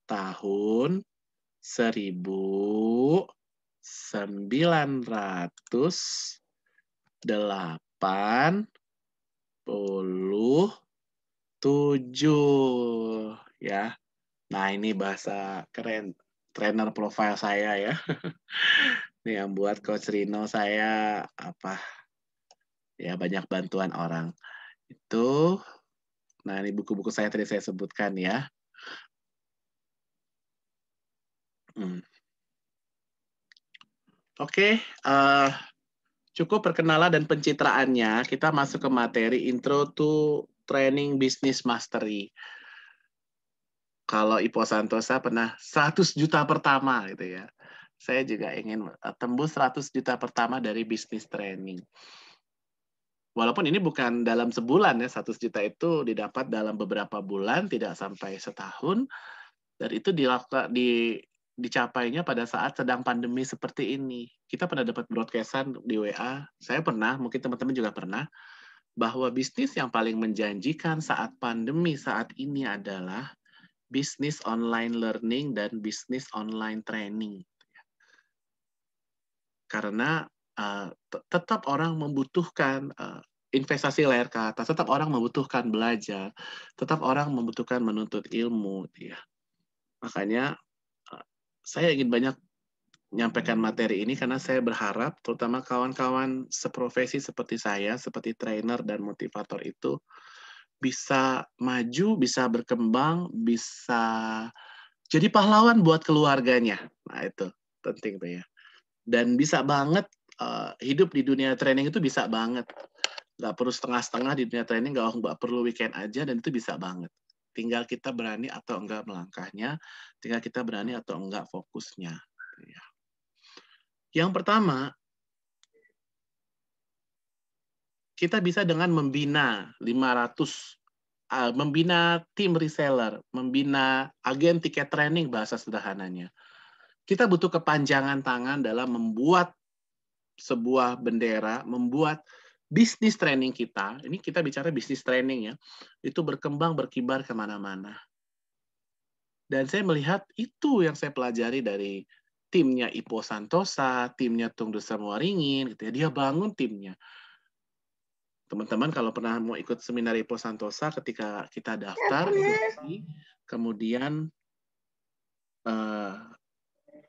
tahun ratus delapan puluh tujuh ya. Nah ini bahasa keren trainer profile saya ya. Ini yang buat Coach Rino saya apa ya banyak bantuan orang. Itu nah ini buku-buku saya tadi saya sebutkan ya. Hmm. Oke, okay, uh, eh, cukup perkenalan dan pencitraannya. Kita masuk ke materi intro to training business mastery kalau Ipo Santosa pernah 100 juta pertama gitu ya. Saya juga ingin eh, tembus 100 juta pertama dari bisnis training. Walaupun ini bukan dalam sebulan ya, 100 juta itu didapat dalam beberapa bulan, tidak sampai setahun. Dan itu dilakukan di dicapainya pada saat sedang pandemi seperti ini. Kita pernah dapat broadcastan di WA, saya pernah, mungkin teman-teman juga pernah, bahwa bisnis yang paling menjanjikan saat pandemi saat ini adalah bisnis online learning dan bisnis online training. Karena uh, tetap orang membutuhkan uh, investasi layar ke atas, tetap orang membutuhkan belajar, tetap orang membutuhkan menuntut ilmu. Ya. Makanya uh, saya ingin banyak menyampaikan materi ini karena saya berharap terutama kawan-kawan seprofesi seperti saya, seperti trainer dan motivator itu bisa maju, bisa berkembang, bisa jadi pahlawan buat keluarganya. Nah, itu penting tuh ya. Dan bisa banget uh, hidup di dunia training itu bisa banget. Gak perlu setengah-setengah di dunia training, gak, gak perlu weekend aja, dan itu bisa banget. Tinggal kita berani atau enggak melangkahnya, tinggal kita berani atau enggak fokusnya. Iya. Yang pertama, kita bisa dengan membina 500 uh, membina tim reseller, membina agen tiket training bahasa sederhananya. Kita butuh kepanjangan tangan dalam membuat sebuah bendera, membuat bisnis training kita. Ini kita bicara bisnis training ya, itu berkembang berkibar kemana-mana. Dan saya melihat itu yang saya pelajari dari timnya Ipo Santosa, timnya Tung Desa Muaringin, gitu ya. dia bangun timnya teman-teman kalau pernah mau ikut seminar Ipo Santosa ketika kita daftar iya, kemudian uh,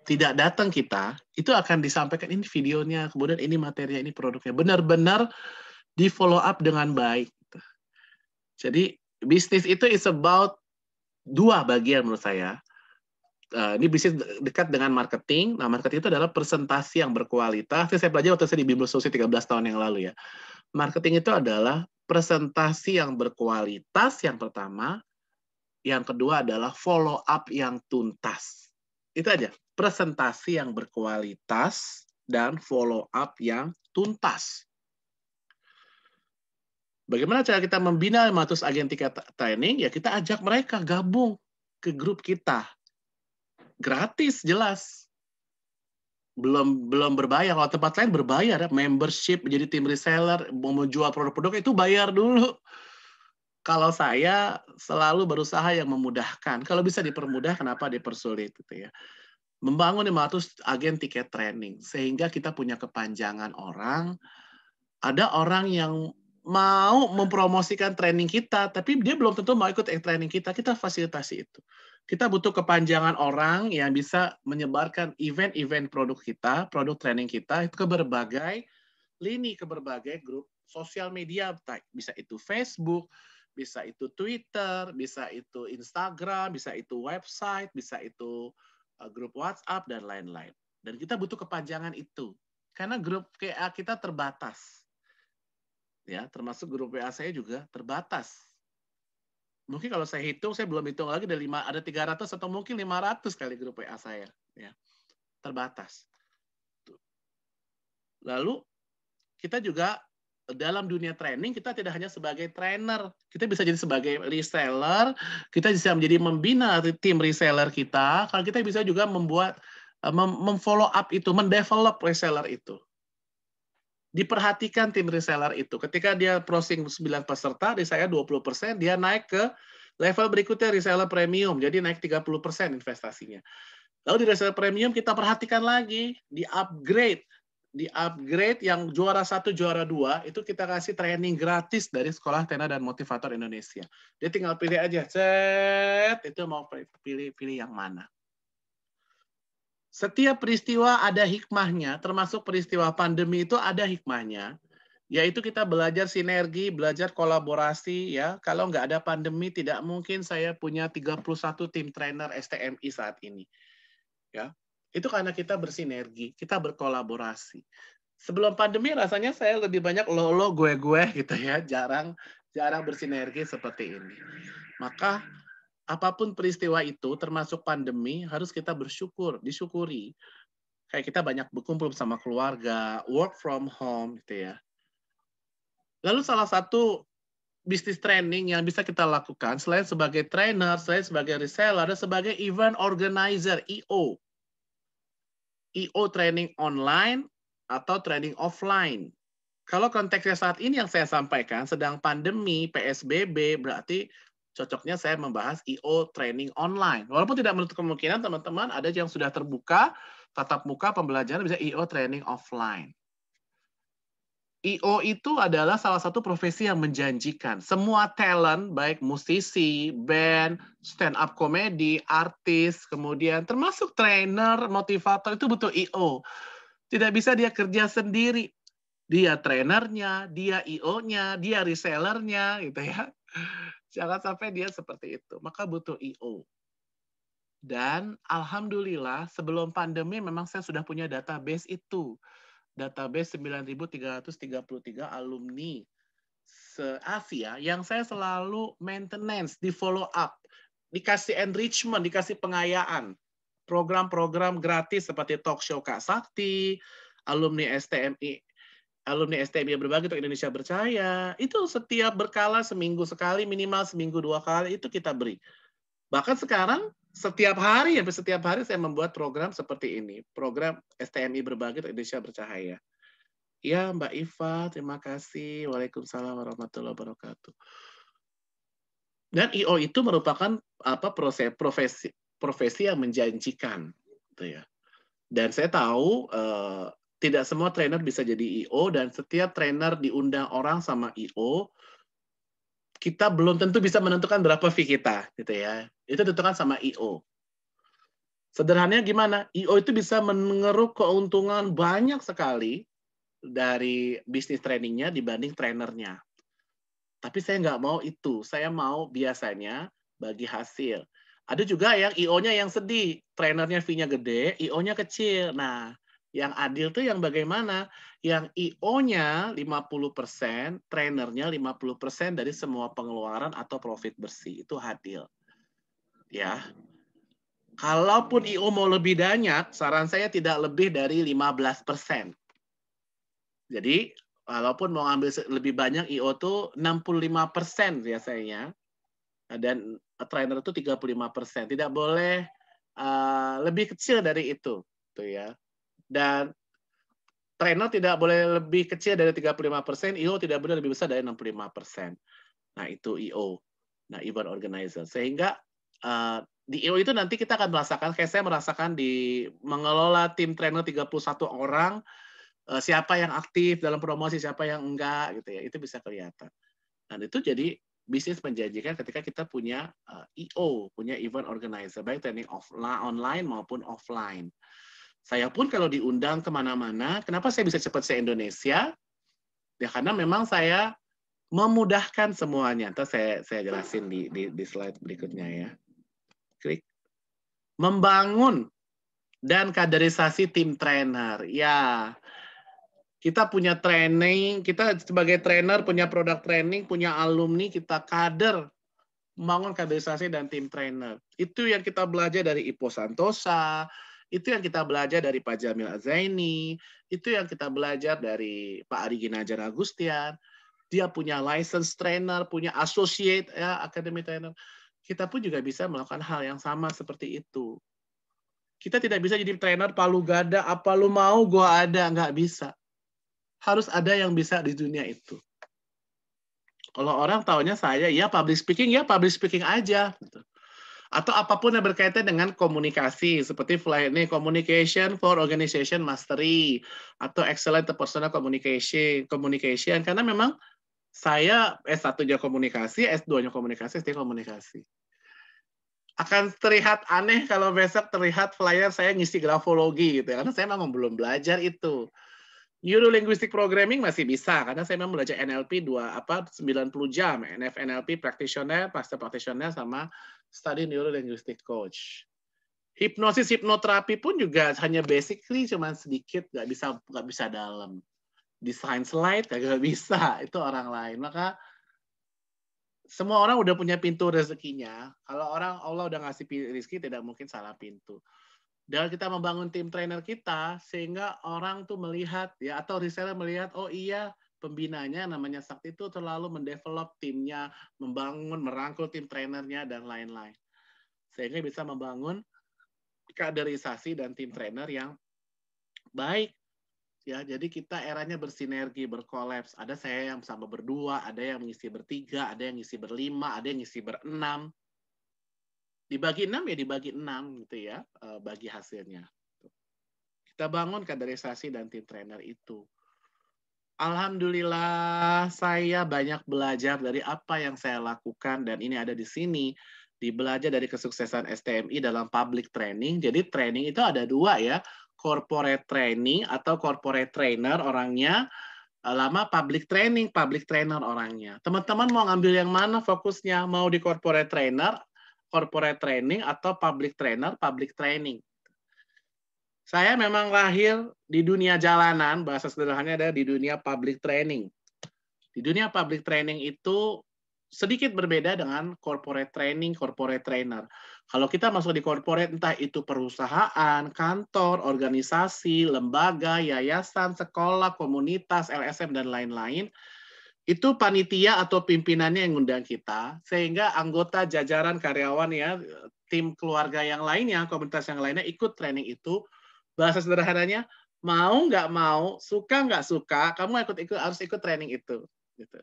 tidak datang kita itu akan disampaikan ini videonya kemudian ini materinya ini produknya benar-benar di follow up dengan baik jadi bisnis itu is about dua bagian menurut saya Uh, ini bisnis dekat dengan marketing. Nah, marketing itu adalah presentasi yang berkualitas. Ini saya pelajari waktu saya di Bimbel Sosi 13 tahun yang lalu ya Marketing itu adalah presentasi yang berkualitas yang pertama, yang kedua adalah follow up yang tuntas. Itu aja, presentasi yang berkualitas dan follow up yang tuntas. Bagaimana cara kita membina 500 agen tiket training? Ya kita ajak mereka gabung ke grup kita. Gratis, jelas belum belum berbayar kalau tempat lain berbayar membership menjadi tim reseller mau menjual produk-produk itu bayar dulu kalau saya selalu berusaha yang memudahkan kalau bisa dipermudah kenapa dipersulit gitu ya membangun 500 agen tiket training sehingga kita punya kepanjangan orang ada orang yang mau mempromosikan training kita tapi dia belum tentu mau ikut training kita kita fasilitasi itu kita butuh kepanjangan orang yang bisa menyebarkan event-event produk kita, produk training kita itu ke berbagai lini, ke berbagai grup sosial media, bisa itu Facebook, bisa itu Twitter, bisa itu Instagram, bisa itu website, bisa itu eh, grup WhatsApp dan lain-lain. Dan kita butuh kepanjangan itu karena grup KA kita terbatas. Ya, termasuk grup WA saya juga terbatas mungkin kalau saya hitung saya belum hitung lagi ada lima ada 300 atau mungkin 500 kali grup WA saya ya terbatas lalu kita juga dalam dunia training kita tidak hanya sebagai trainer kita bisa jadi sebagai reseller kita bisa menjadi membina tim reseller kita kalau kita bisa juga membuat memfollow up itu mendevelop reseller itu diperhatikan tim reseller itu. Ketika dia crossing 9 peserta, di saya 20%, dia naik ke level berikutnya reseller premium. Jadi naik 30% investasinya. Lalu di reseller premium kita perhatikan lagi, di upgrade. Di upgrade yang juara satu juara dua itu kita kasih training gratis dari Sekolah Tena dan Motivator Indonesia. Dia tinggal pilih aja, set, itu mau pilih-pilih yang mana setiap peristiwa ada hikmahnya, termasuk peristiwa pandemi itu ada hikmahnya, yaitu kita belajar sinergi, belajar kolaborasi ya. Kalau nggak ada pandemi tidak mungkin saya punya 31 tim trainer STMI saat ini. Ya. Itu karena kita bersinergi, kita berkolaborasi. Sebelum pandemi rasanya saya lebih banyak lolo gue-gue gitu ya, jarang jarang bersinergi seperti ini. Maka apapun peristiwa itu, termasuk pandemi, harus kita bersyukur, disyukuri. Kayak kita banyak berkumpul sama keluarga, work from home, gitu ya. Lalu salah satu bisnis training yang bisa kita lakukan, selain sebagai trainer, selain sebagai reseller, dan sebagai event organizer, EO. EO training online atau training offline. Kalau konteksnya saat ini yang saya sampaikan, sedang pandemi, PSBB, berarti cocoknya saya membahas IO training online. Walaupun tidak menutup kemungkinan teman-teman ada yang sudah terbuka tatap muka pembelajaran bisa IO training offline. IO itu adalah salah satu profesi yang menjanjikan. Semua talent, baik musisi, band, stand up komedi artis, kemudian termasuk trainer, motivator, itu butuh IO. Tidak bisa dia kerja sendiri. Dia trainernya, dia IO-nya, dia resellernya, gitu ya. Jangan sampai dia seperti itu. Maka butuh IO. Dan alhamdulillah sebelum pandemi memang saya sudah punya database itu. Database 9333 alumni se-Asia yang saya selalu maintenance, di follow up, dikasih enrichment, dikasih pengayaan. Program-program gratis seperti talk show Kak Sakti, alumni STMI alumni STM yang berbagi untuk Indonesia Bercaya, itu setiap berkala seminggu sekali, minimal seminggu dua kali, itu kita beri. Bahkan sekarang, setiap hari, hampir setiap hari saya membuat program seperti ini, program STMI Berbagi untuk Indonesia Bercahaya. Ya, Mbak Iva, terima kasih. Waalaikumsalam warahmatullahi wabarakatuh. Dan IO itu merupakan apa proses profesi profesi yang menjanjikan, gitu ya. Dan saya tahu eh, tidak semua trainer bisa jadi IO dan setiap trainer diundang orang sama IO kita belum tentu bisa menentukan berapa fee kita gitu ya. Itu ditentukan sama IO. Sederhananya gimana? IO itu bisa mengeruk keuntungan banyak sekali dari bisnis trainingnya dibanding trainernya. Tapi saya nggak mau itu. Saya mau biasanya bagi hasil. Ada juga yang IO-nya yang sedih. Trainernya fee-nya gede, IO-nya kecil. Nah, yang adil tuh yang bagaimana? Yang IO-nya 50%, trainernya 50% dari semua pengeluaran atau profit bersih. Itu adil. Ya. Kalaupun IO mau lebih banyak, saran saya tidak lebih dari 15%. Jadi, walaupun mau ambil lebih banyak IO tuh 65% biasanya. Dan trainer itu 35%. Tidak boleh uh, lebih kecil dari itu. Tuh ya dan trainer tidak boleh lebih kecil dari 35%, IO tidak boleh lebih besar dari 65%. Nah, itu IO. Nah, event organizer. Sehingga uh, di IO itu nanti kita akan merasakan, kayak saya merasakan di mengelola tim trainer 31 orang, uh, siapa yang aktif dalam promosi, siapa yang enggak, gitu ya. Itu bisa kelihatan. Dan itu jadi bisnis menjanjikan ketika kita punya uh, eh, EO, punya event organizer, baik training offline, online maupun offline. Saya pun kalau diundang kemana-mana, kenapa saya bisa cepat saya indonesia Ya karena memang saya memudahkan semuanya. Terus saya, saya jelasin di, di, di slide berikutnya ya. Klik. Membangun dan kaderisasi tim trainer. Ya, kita punya training, kita sebagai trainer punya produk training, punya alumni, kita kader, membangun kaderisasi dan tim trainer. Itu yang kita belajar dari Ipo Santosa, itu yang kita belajar dari Pak Jamil Azaini, itu yang kita belajar dari Pak Ari Ginajar Agustian. Dia punya license trainer, punya associate ya, academy trainer. Kita pun juga bisa melakukan hal yang sama seperti itu. Kita tidak bisa jadi trainer palu gada, apa lu mau gua ada, nggak bisa. Harus ada yang bisa di dunia itu kalau orang tahunya saya ya public speaking ya public speaking aja gitu atau apapun yang berkaitan dengan komunikasi seperti flyer ini communication for organization mastery atau excellent personal communication communication karena memang saya S1-nya komunikasi, S2-nya komunikasi, S3 komunikasi. Akan terlihat aneh kalau besok terlihat flyer saya ngisi grafologi gitu ya, karena saya memang belum belajar itu. Neuro linguistic programming masih bisa karena saya memang belajar NLP dua apa sembilan puluh jam, NF NLP practitioner, master practitioner sama study Linguistic coach. Hipnosis hipnoterapi pun juga hanya basically cuman sedikit nggak bisa nggak bisa dalam. Desain slide nggak bisa itu orang lain. Maka semua orang udah punya pintu rezekinya. Kalau orang Allah udah ngasih rezeki tidak mungkin salah pintu. Dan kita membangun tim trainer kita sehingga orang tuh melihat ya atau reseller melihat oh iya pembinanya namanya Sakti itu terlalu mendevelop timnya, membangun, merangkul tim trainernya dan lain-lain. Sehingga bisa membangun kaderisasi dan tim trainer yang baik. Ya, jadi kita eranya bersinergi, berkolaps. Ada saya yang sama berdua, ada yang mengisi bertiga, ada yang ngisi berlima, ada yang ngisi berenam. Dibagi enam ya dibagi enam gitu ya, eh, bagi hasilnya. Kita bangun kaderisasi dan tim trainer itu Alhamdulillah saya banyak belajar dari apa yang saya lakukan dan ini ada di sini di belajar dari kesuksesan STMI dalam public training. Jadi training itu ada dua ya, corporate training atau corporate trainer orangnya eh, lama public training, public trainer orangnya. Teman-teman mau ngambil yang mana fokusnya? Mau di corporate trainer, corporate training atau public trainer, public training? Saya memang lahir di dunia jalanan, bahasa sederhananya ada di dunia public training. Di dunia public training itu sedikit berbeda dengan corporate training, corporate trainer. Kalau kita masuk di corporate, entah itu perusahaan, kantor, organisasi, lembaga, yayasan, sekolah, komunitas, LSM, dan lain-lain, itu panitia atau pimpinannya yang mengundang kita sehingga anggota jajaran karyawan ya tim keluarga yang lainnya komunitas yang lainnya ikut training itu bahasa sederhananya mau nggak mau suka nggak suka kamu ikut ikut harus ikut training itu gitu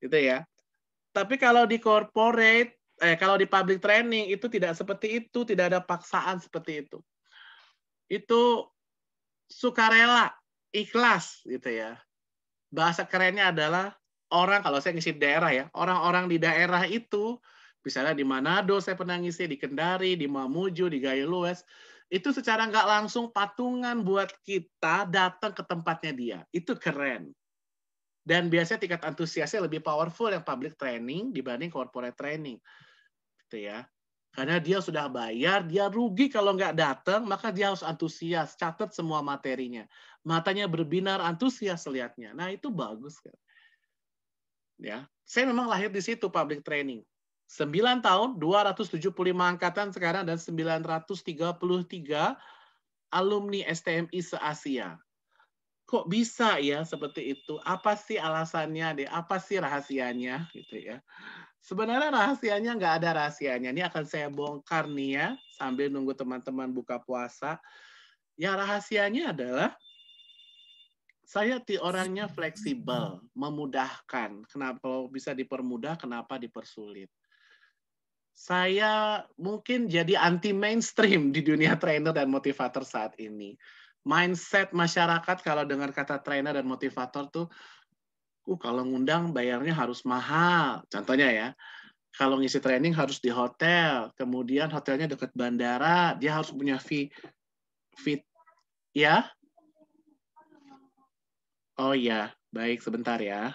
gitu ya tapi kalau di corporate eh kalau di public training itu tidak seperti itu tidak ada paksaan seperti itu itu sukarela ikhlas gitu ya bahasa kerennya adalah orang kalau saya ngisi daerah ya orang-orang di daerah itu misalnya di Manado saya pernah ngisi di Kendari di Mamuju di Gayo Lues itu secara nggak langsung patungan buat kita datang ke tempatnya dia. Itu keren. Dan biasanya tingkat antusiasnya lebih powerful yang public training dibanding corporate training. Gitu ya. Karena dia sudah bayar, dia rugi kalau nggak datang, maka dia harus antusias, catat semua materinya. Matanya berbinar antusias lihatnya. Nah, itu bagus kan. Ya, saya memang lahir di situ public training. 9 tahun, 275 angkatan sekarang, dan 933 alumni STMI se-Asia. Kok bisa ya seperti itu? Apa sih alasannya? Deh? Apa sih rahasianya? Gitu ya. Sebenarnya rahasianya nggak ada rahasianya. Ini akan saya bongkar nih ya, sambil nunggu teman-teman buka puasa. Ya rahasianya adalah saya ti orangnya fleksibel, memudahkan. Kenapa bisa dipermudah, kenapa dipersulit? saya mungkin jadi anti mainstream di dunia trainer dan motivator saat ini. Mindset masyarakat kalau dengar kata trainer dan motivator tuh, uh kalau ngundang bayarnya harus mahal. Contohnya ya, kalau ngisi training harus di hotel, kemudian hotelnya dekat bandara, dia harus punya fee, fee ya. Oh ya, baik sebentar ya.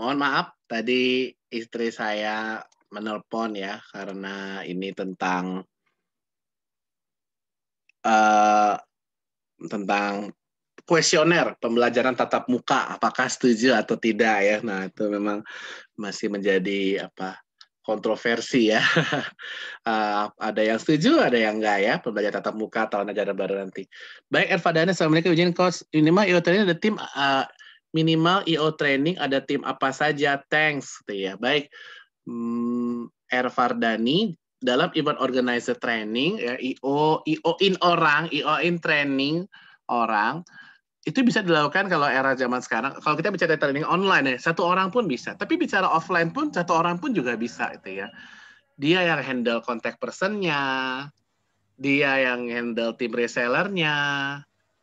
Mohon maaf tadi istri saya menelpon ya karena ini tentang uh, tentang kuesioner pembelajaran tatap muka apakah setuju atau tidak ya. Nah, itu memang masih menjadi apa kontroversi ya. uh, ada yang setuju, ada yang enggak ya pembelajaran tatap muka tahun ajaran baru nanti. Baik, Ervadana, Assalamualaikum izin kos Ini mah IOTN ada tim uh, minimal IO e training ada tim apa saja, thanks gitu ya. Baik hmm, R Fardani dalam event organizer training ya IO e IO e in orang, IO in training orang itu bisa dilakukan kalau era zaman sekarang. Kalau kita bicara training online ya, satu orang pun bisa. Tapi bicara offline pun satu orang pun juga bisa itu ya. Dia yang handle kontak personnya, dia yang handle tim resellernya,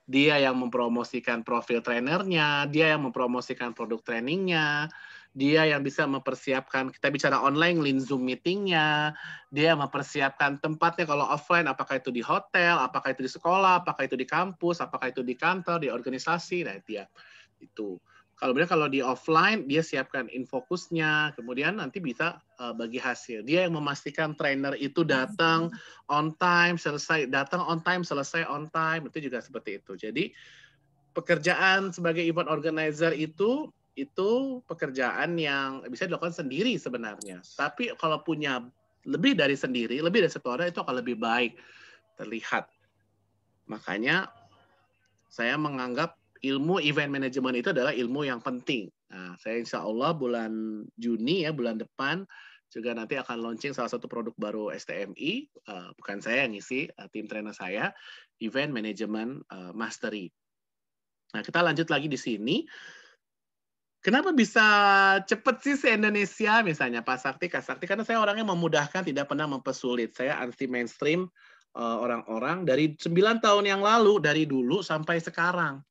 dia yang mempromosikan profil trainernya, dia yang mempromosikan produk trainingnya, dia yang bisa mempersiapkan kita bicara online link zoom meetingnya dia mempersiapkan tempatnya kalau offline apakah itu di hotel apakah itu di sekolah apakah itu di kampus apakah itu di kantor di organisasi nah itu ya itu kalau benar kalau di offline dia siapkan infokusnya, kemudian nanti bisa uh, bagi hasil. Dia yang memastikan trainer itu datang on time, selesai datang on time, selesai on time. Itu juga seperti itu. Jadi pekerjaan sebagai event organizer itu itu pekerjaan yang bisa dilakukan sendiri sebenarnya. Tapi kalau punya lebih dari sendiri, lebih dari satu orang itu akan lebih baik terlihat. Makanya saya menganggap ilmu event manajemen itu adalah ilmu yang penting. Nah, saya insya Allah bulan Juni ya, bulan depan juga nanti akan launching salah satu produk baru STMI, uh, eh, bukan saya yang ngisi, uh, tim trainer saya, Event manajemen uh, eh, Mastery. Nah, kita lanjut lagi di sini. Kenapa bisa cepet sih se-Indonesia misalnya Pak Sakti, Kak Sakti? Karena saya orangnya memudahkan, tidak pernah mempersulit. Saya anti-mainstream orang-orang dari 9 tahun yang lalu, dari dulu sampai sekarang.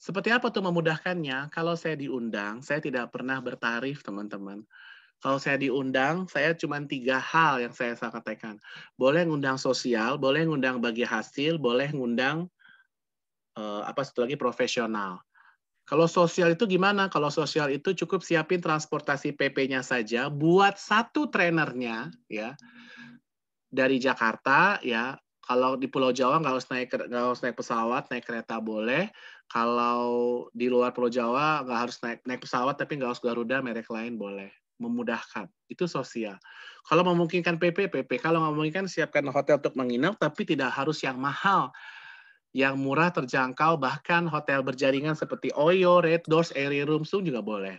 Seperti apa tuh memudahkannya? Kalau saya diundang, saya tidak pernah bertarif, teman-teman. Kalau saya diundang, saya cuma tiga hal yang saya katakan. Boleh ngundang sosial, boleh ngundang bagi hasil, boleh ngundang eh, apa satu lagi profesional. Kalau sosial itu gimana? Kalau sosial itu cukup siapin transportasi PP-nya saja, buat satu trenernya ya dari Jakarta ya kalau di Pulau Jawa nggak harus naik nggak harus naik pesawat naik kereta boleh kalau di luar Pulau Jawa nggak harus naik naik pesawat tapi nggak harus Garuda merek lain boleh memudahkan itu sosial kalau memungkinkan PP PP kalau nggak memungkinkan siapkan hotel untuk menginap tapi tidak harus yang mahal yang murah terjangkau bahkan hotel berjaringan seperti Oyo, Red Doors, Airy Rooms juga boleh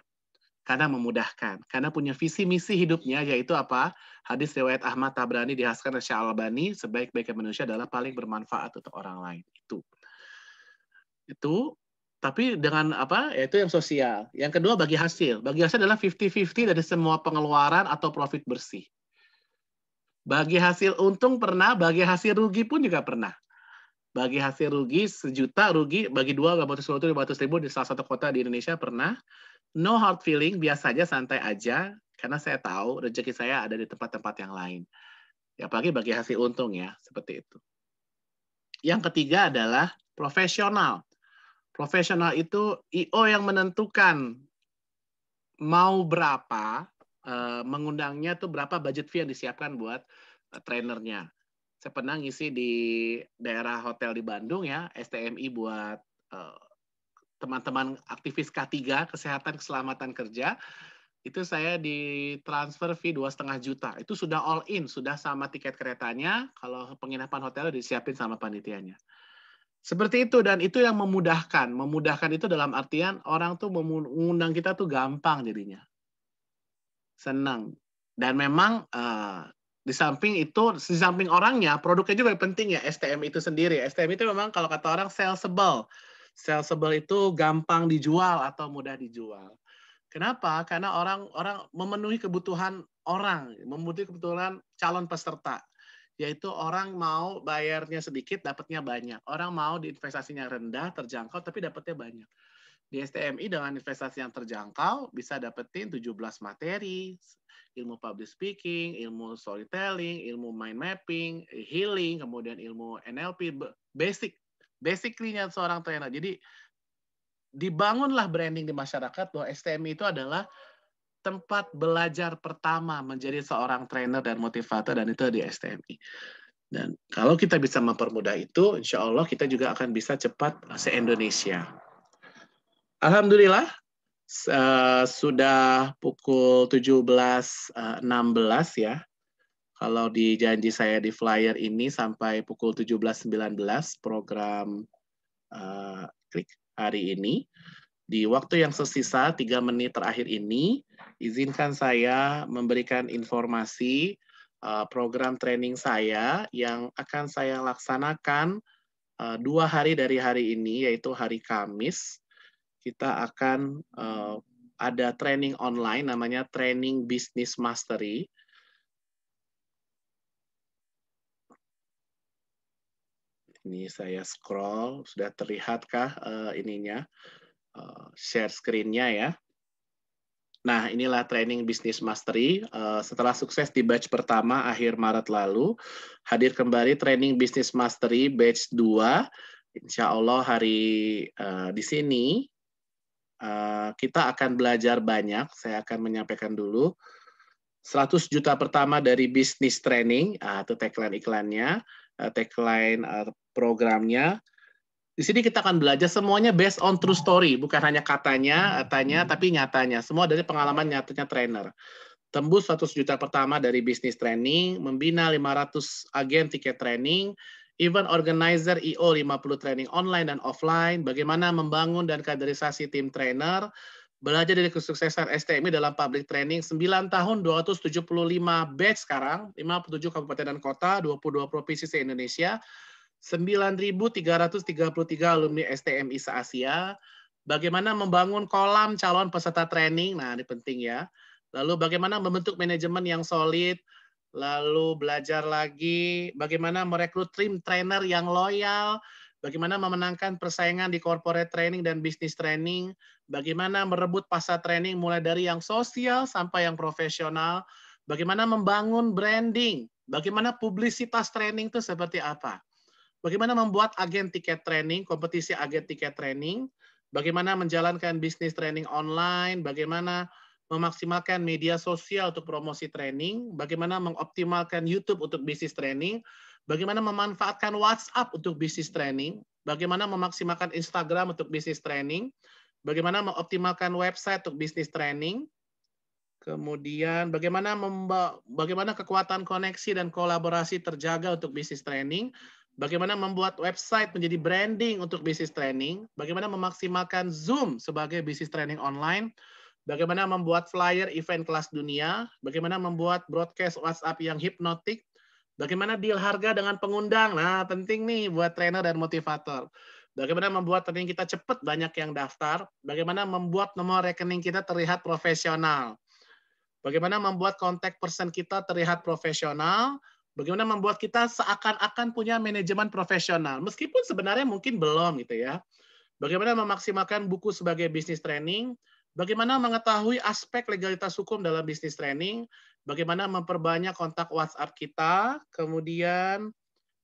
karena memudahkan, karena punya visi misi hidupnya yaitu apa? Hadis riwayat Ahmad Tabrani dihaskan oleh Syah Albani, sebaik-baiknya manusia adalah paling bermanfaat untuk orang lain. Itu. Itu tapi dengan apa? Yaitu yang sosial. Yang kedua bagi hasil. Bagi hasil adalah 50-50 dari semua pengeluaran atau profit bersih. Bagi hasil untung pernah, bagi hasil rugi pun juga pernah. Bagi hasil rugi sejuta rugi, bagi dua ratus ribu, lima ratus ribu di salah satu kota di Indonesia pernah no hard feeling, biasa aja, santai aja, karena saya tahu rezeki saya ada di tempat-tempat yang lain. Ya, apalagi bagi hasil untung ya, seperti itu. Yang ketiga adalah profesional. Profesional itu IO yang menentukan mau berapa, eh, mengundangnya tuh berapa budget fee yang disiapkan buat eh, trainernya. Saya pernah ngisi di daerah hotel di Bandung ya, STMI buat eh, teman-teman aktivis K3 kesehatan keselamatan kerja itu saya di transfer fee dua setengah juta itu sudah all in sudah sama tiket keretanya kalau penginapan hotel disiapin sama panitianya seperti itu dan itu yang memudahkan memudahkan itu dalam artian orang tuh mengundang kita tuh gampang jadinya senang dan memang uh, di samping itu di samping orangnya produknya juga penting ya STM itu sendiri STM itu memang kalau kata orang salesable salesable itu gampang dijual atau mudah dijual. Kenapa? Karena orang-orang memenuhi kebutuhan orang, memenuhi kebutuhan calon peserta yaitu orang mau bayarnya sedikit dapatnya banyak. Orang mau di investasinya rendah, terjangkau tapi dapatnya banyak. Di STMI dengan investasi yang terjangkau bisa dapetin 17 materi, ilmu public speaking, ilmu storytelling, ilmu mind mapping, healing, kemudian ilmu NLP basic basically-nya kan seorang trainer. Jadi dibangunlah branding di masyarakat bahwa STMI itu adalah tempat belajar pertama menjadi seorang trainer dan motivator dan itu di STMI. Dan kalau kita bisa mempermudah itu, insya Allah kita juga akan bisa cepat se-Indonesia. Alhamdulillah, eh, sudah pukul 17.16 uh, eh, ya. Kalau di janji saya di flyer ini sampai pukul 17.19 program uh, klik hari ini. Di waktu yang sesisa, tiga menit terakhir ini, izinkan saya memberikan informasi uh, program training saya yang akan saya laksanakan uh, dua hari dari hari ini, yaitu hari Kamis. Kita akan uh, ada training online namanya Training Business Mastery. Ini saya scroll, sudah terlihatkah uh, ininya uh, share screen-nya ya? Nah, inilah training bisnis mastery. Uh, setelah sukses di batch pertama akhir Maret lalu, hadir kembali training bisnis mastery batch 2. Insya Allah hari uh, di sini uh, kita akan belajar banyak. Saya akan menyampaikan dulu 100 juta pertama dari bisnis training, atau ah, itu tagline iklannya. Uh, tagline uh, programnya. Di sini kita akan belajar semuanya based on true story, bukan hanya katanya, tanya, tapi nyatanya. Semua dari pengalaman nyatanya trainer. Tembus 100 juta pertama dari bisnis training, membina 500 agen tiket training, event organizer IO e 50 training online dan offline, bagaimana membangun dan kaderisasi tim trainer, Belajar dari kesuksesan STMI dalam public training 9 tahun 275 batch sekarang, 57 kabupaten dan kota, 22 provinsi se-Indonesia, 9.333 alumni STMI se-Asia, bagaimana membangun kolam calon peserta training, nah ini penting ya. Lalu bagaimana membentuk manajemen yang solid, lalu belajar lagi bagaimana merekrut tim trainer yang loyal, bagaimana memenangkan persaingan di corporate training dan business training, bagaimana merebut pasar training mulai dari yang sosial sampai yang profesional, bagaimana membangun branding, bagaimana publisitas training itu seperti apa. Bagaimana membuat agen tiket training, kompetisi agen tiket training, bagaimana menjalankan bisnis training online, bagaimana memaksimalkan media sosial untuk promosi training, bagaimana mengoptimalkan YouTube untuk bisnis training, bagaimana memanfaatkan WhatsApp untuk bisnis training, bagaimana memaksimalkan Instagram untuk bisnis training, bagaimana mengoptimalkan website untuk bisnis training, kemudian bagaimana bagaimana kekuatan koneksi dan kolaborasi terjaga untuk bisnis training, bagaimana membuat website menjadi branding untuk bisnis training, bagaimana memaksimalkan Zoom sebagai bisnis training online, bagaimana membuat flyer event kelas dunia, bagaimana membuat broadcast WhatsApp yang hipnotik, Bagaimana deal harga dengan pengundang? Nah, penting nih buat trainer dan motivator. Bagaimana membuat training kita cepat banyak yang daftar? Bagaimana membuat nomor rekening kita terlihat profesional? Bagaimana membuat kontak person kita terlihat profesional? Bagaimana membuat kita seakan-akan punya manajemen profesional? Meskipun sebenarnya mungkin belum gitu ya. Bagaimana memaksimalkan buku sebagai bisnis training? Bagaimana mengetahui aspek legalitas hukum dalam bisnis training? bagaimana memperbanyak kontak WhatsApp kita, kemudian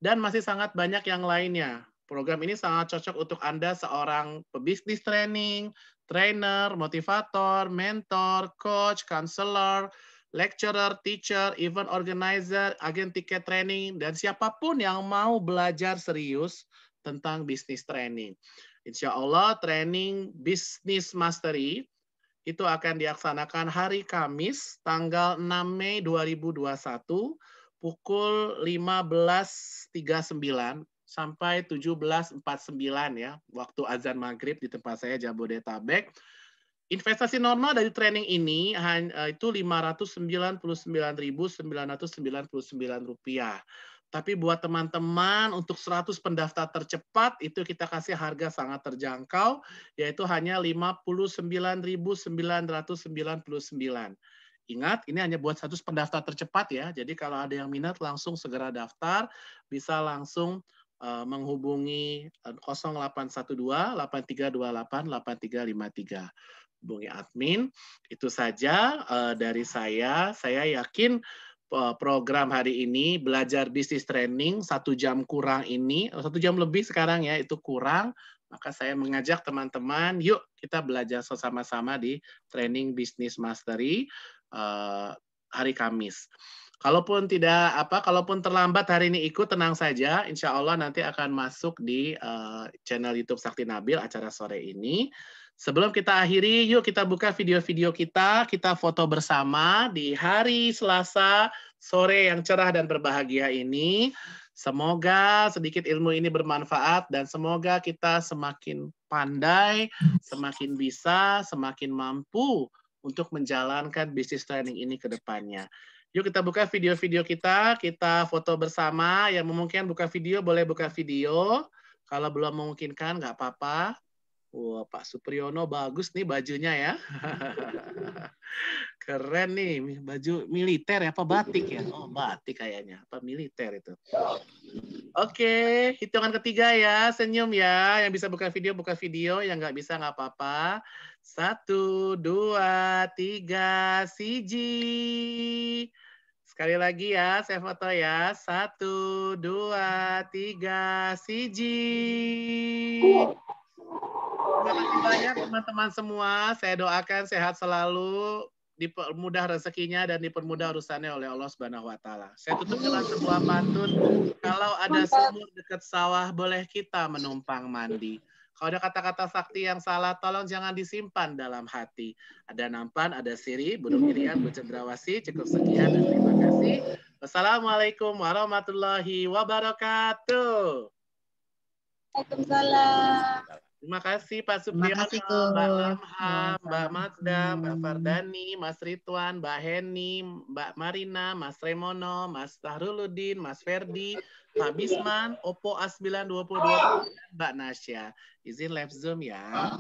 dan masih sangat banyak yang lainnya. Program ini sangat cocok untuk Anda seorang pebisnis training, trainer, motivator, mentor, coach, counselor, lecturer, teacher, event organizer, agen tiket training, dan siapapun yang mau belajar serius tentang bisnis training. Insya Allah training bisnis mastery itu akan dilaksanakan hari Kamis tanggal 6 Mei 2021 pukul 15.39 sampai 17.49 ya, waktu azan maghrib di tempat saya Jabodetabek. Investasi normal dari training ini eh, itu Rp599.999. rupiah. Tapi buat teman-teman untuk 100 pendaftar tercepat itu kita kasih harga sangat terjangkau yaitu hanya 59.999. Ingat ini hanya buat 100 pendaftar tercepat ya. Jadi kalau ada yang minat langsung segera daftar, bisa langsung eh, menghubungi 0812 8328 8353 hubungi admin. Itu saja eh, dari saya. Saya yakin Eh, program hari ini belajar bisnis training satu jam kurang ini oh, satu jam lebih sekarang ya itu kurang maka saya mengajak teman-teman yuk kita belajar sama-sama di training bisnis mastery uh, hari Kamis. Kalaupun tidak apa, kalaupun terlambat hari ini ikut tenang saja, insya Allah nanti akan masuk di uh, channel YouTube Sakti Nabil acara sore ini. Sebelum kita akhiri, yuk kita buka video-video kita, kita foto bersama di hari Selasa sore yang cerah dan berbahagia ini. Semoga sedikit ilmu ini bermanfaat dan semoga kita semakin pandai, semakin bisa, semakin mampu untuk menjalankan bisnis training ini ke depannya. Yuk kita buka video-video kita, kita foto bersama. Yang memungkinkan buka video, boleh buka video. Kalau belum memungkinkan, nggak apa-apa Wah, Pak Supriyono bagus nih bajunya ya. Keren nih, baju militer ya, apa batik ya? Oh, batik kayaknya, apa militer itu. Oke, okay, hitungan ketiga ya, senyum ya. Yang bisa buka video, buka video. Yang nggak bisa, nggak apa-apa. Satu, dua, tiga, siji. Sekali lagi ya, saya foto ya. Satu, dua, tiga, siji. Terima kasih banyak teman-teman semua. Saya doakan sehat selalu, dipermudah rezekinya dan dipermudah urusannya oleh Allah Subhanahu wa taala. Saya tutup dengan sebuah pantun, kalau ada sumur dekat sawah boleh kita menumpang mandi. Kalau ada kata-kata sakti yang salah, tolong jangan disimpan dalam hati. Ada nampan, ada siri, bunuh irian, ya, bu cendrawasi. Cukup sekian dan terima kasih. Wassalamualaikum warahmatullahi wabarakatuh. Waalaikumsalam. Terima kasih Pak Supriyono, Mbak Lamha, Mbak Magda, Mbak Fardani, Mas Ridwan, Mbak Heni, Mbak Marina, Mas Remono, Mas Tahruludin, Mas Ferdi, Pak Bisman, Oppo A9 2020, Mbak Nasya. Izin live Zoom ya.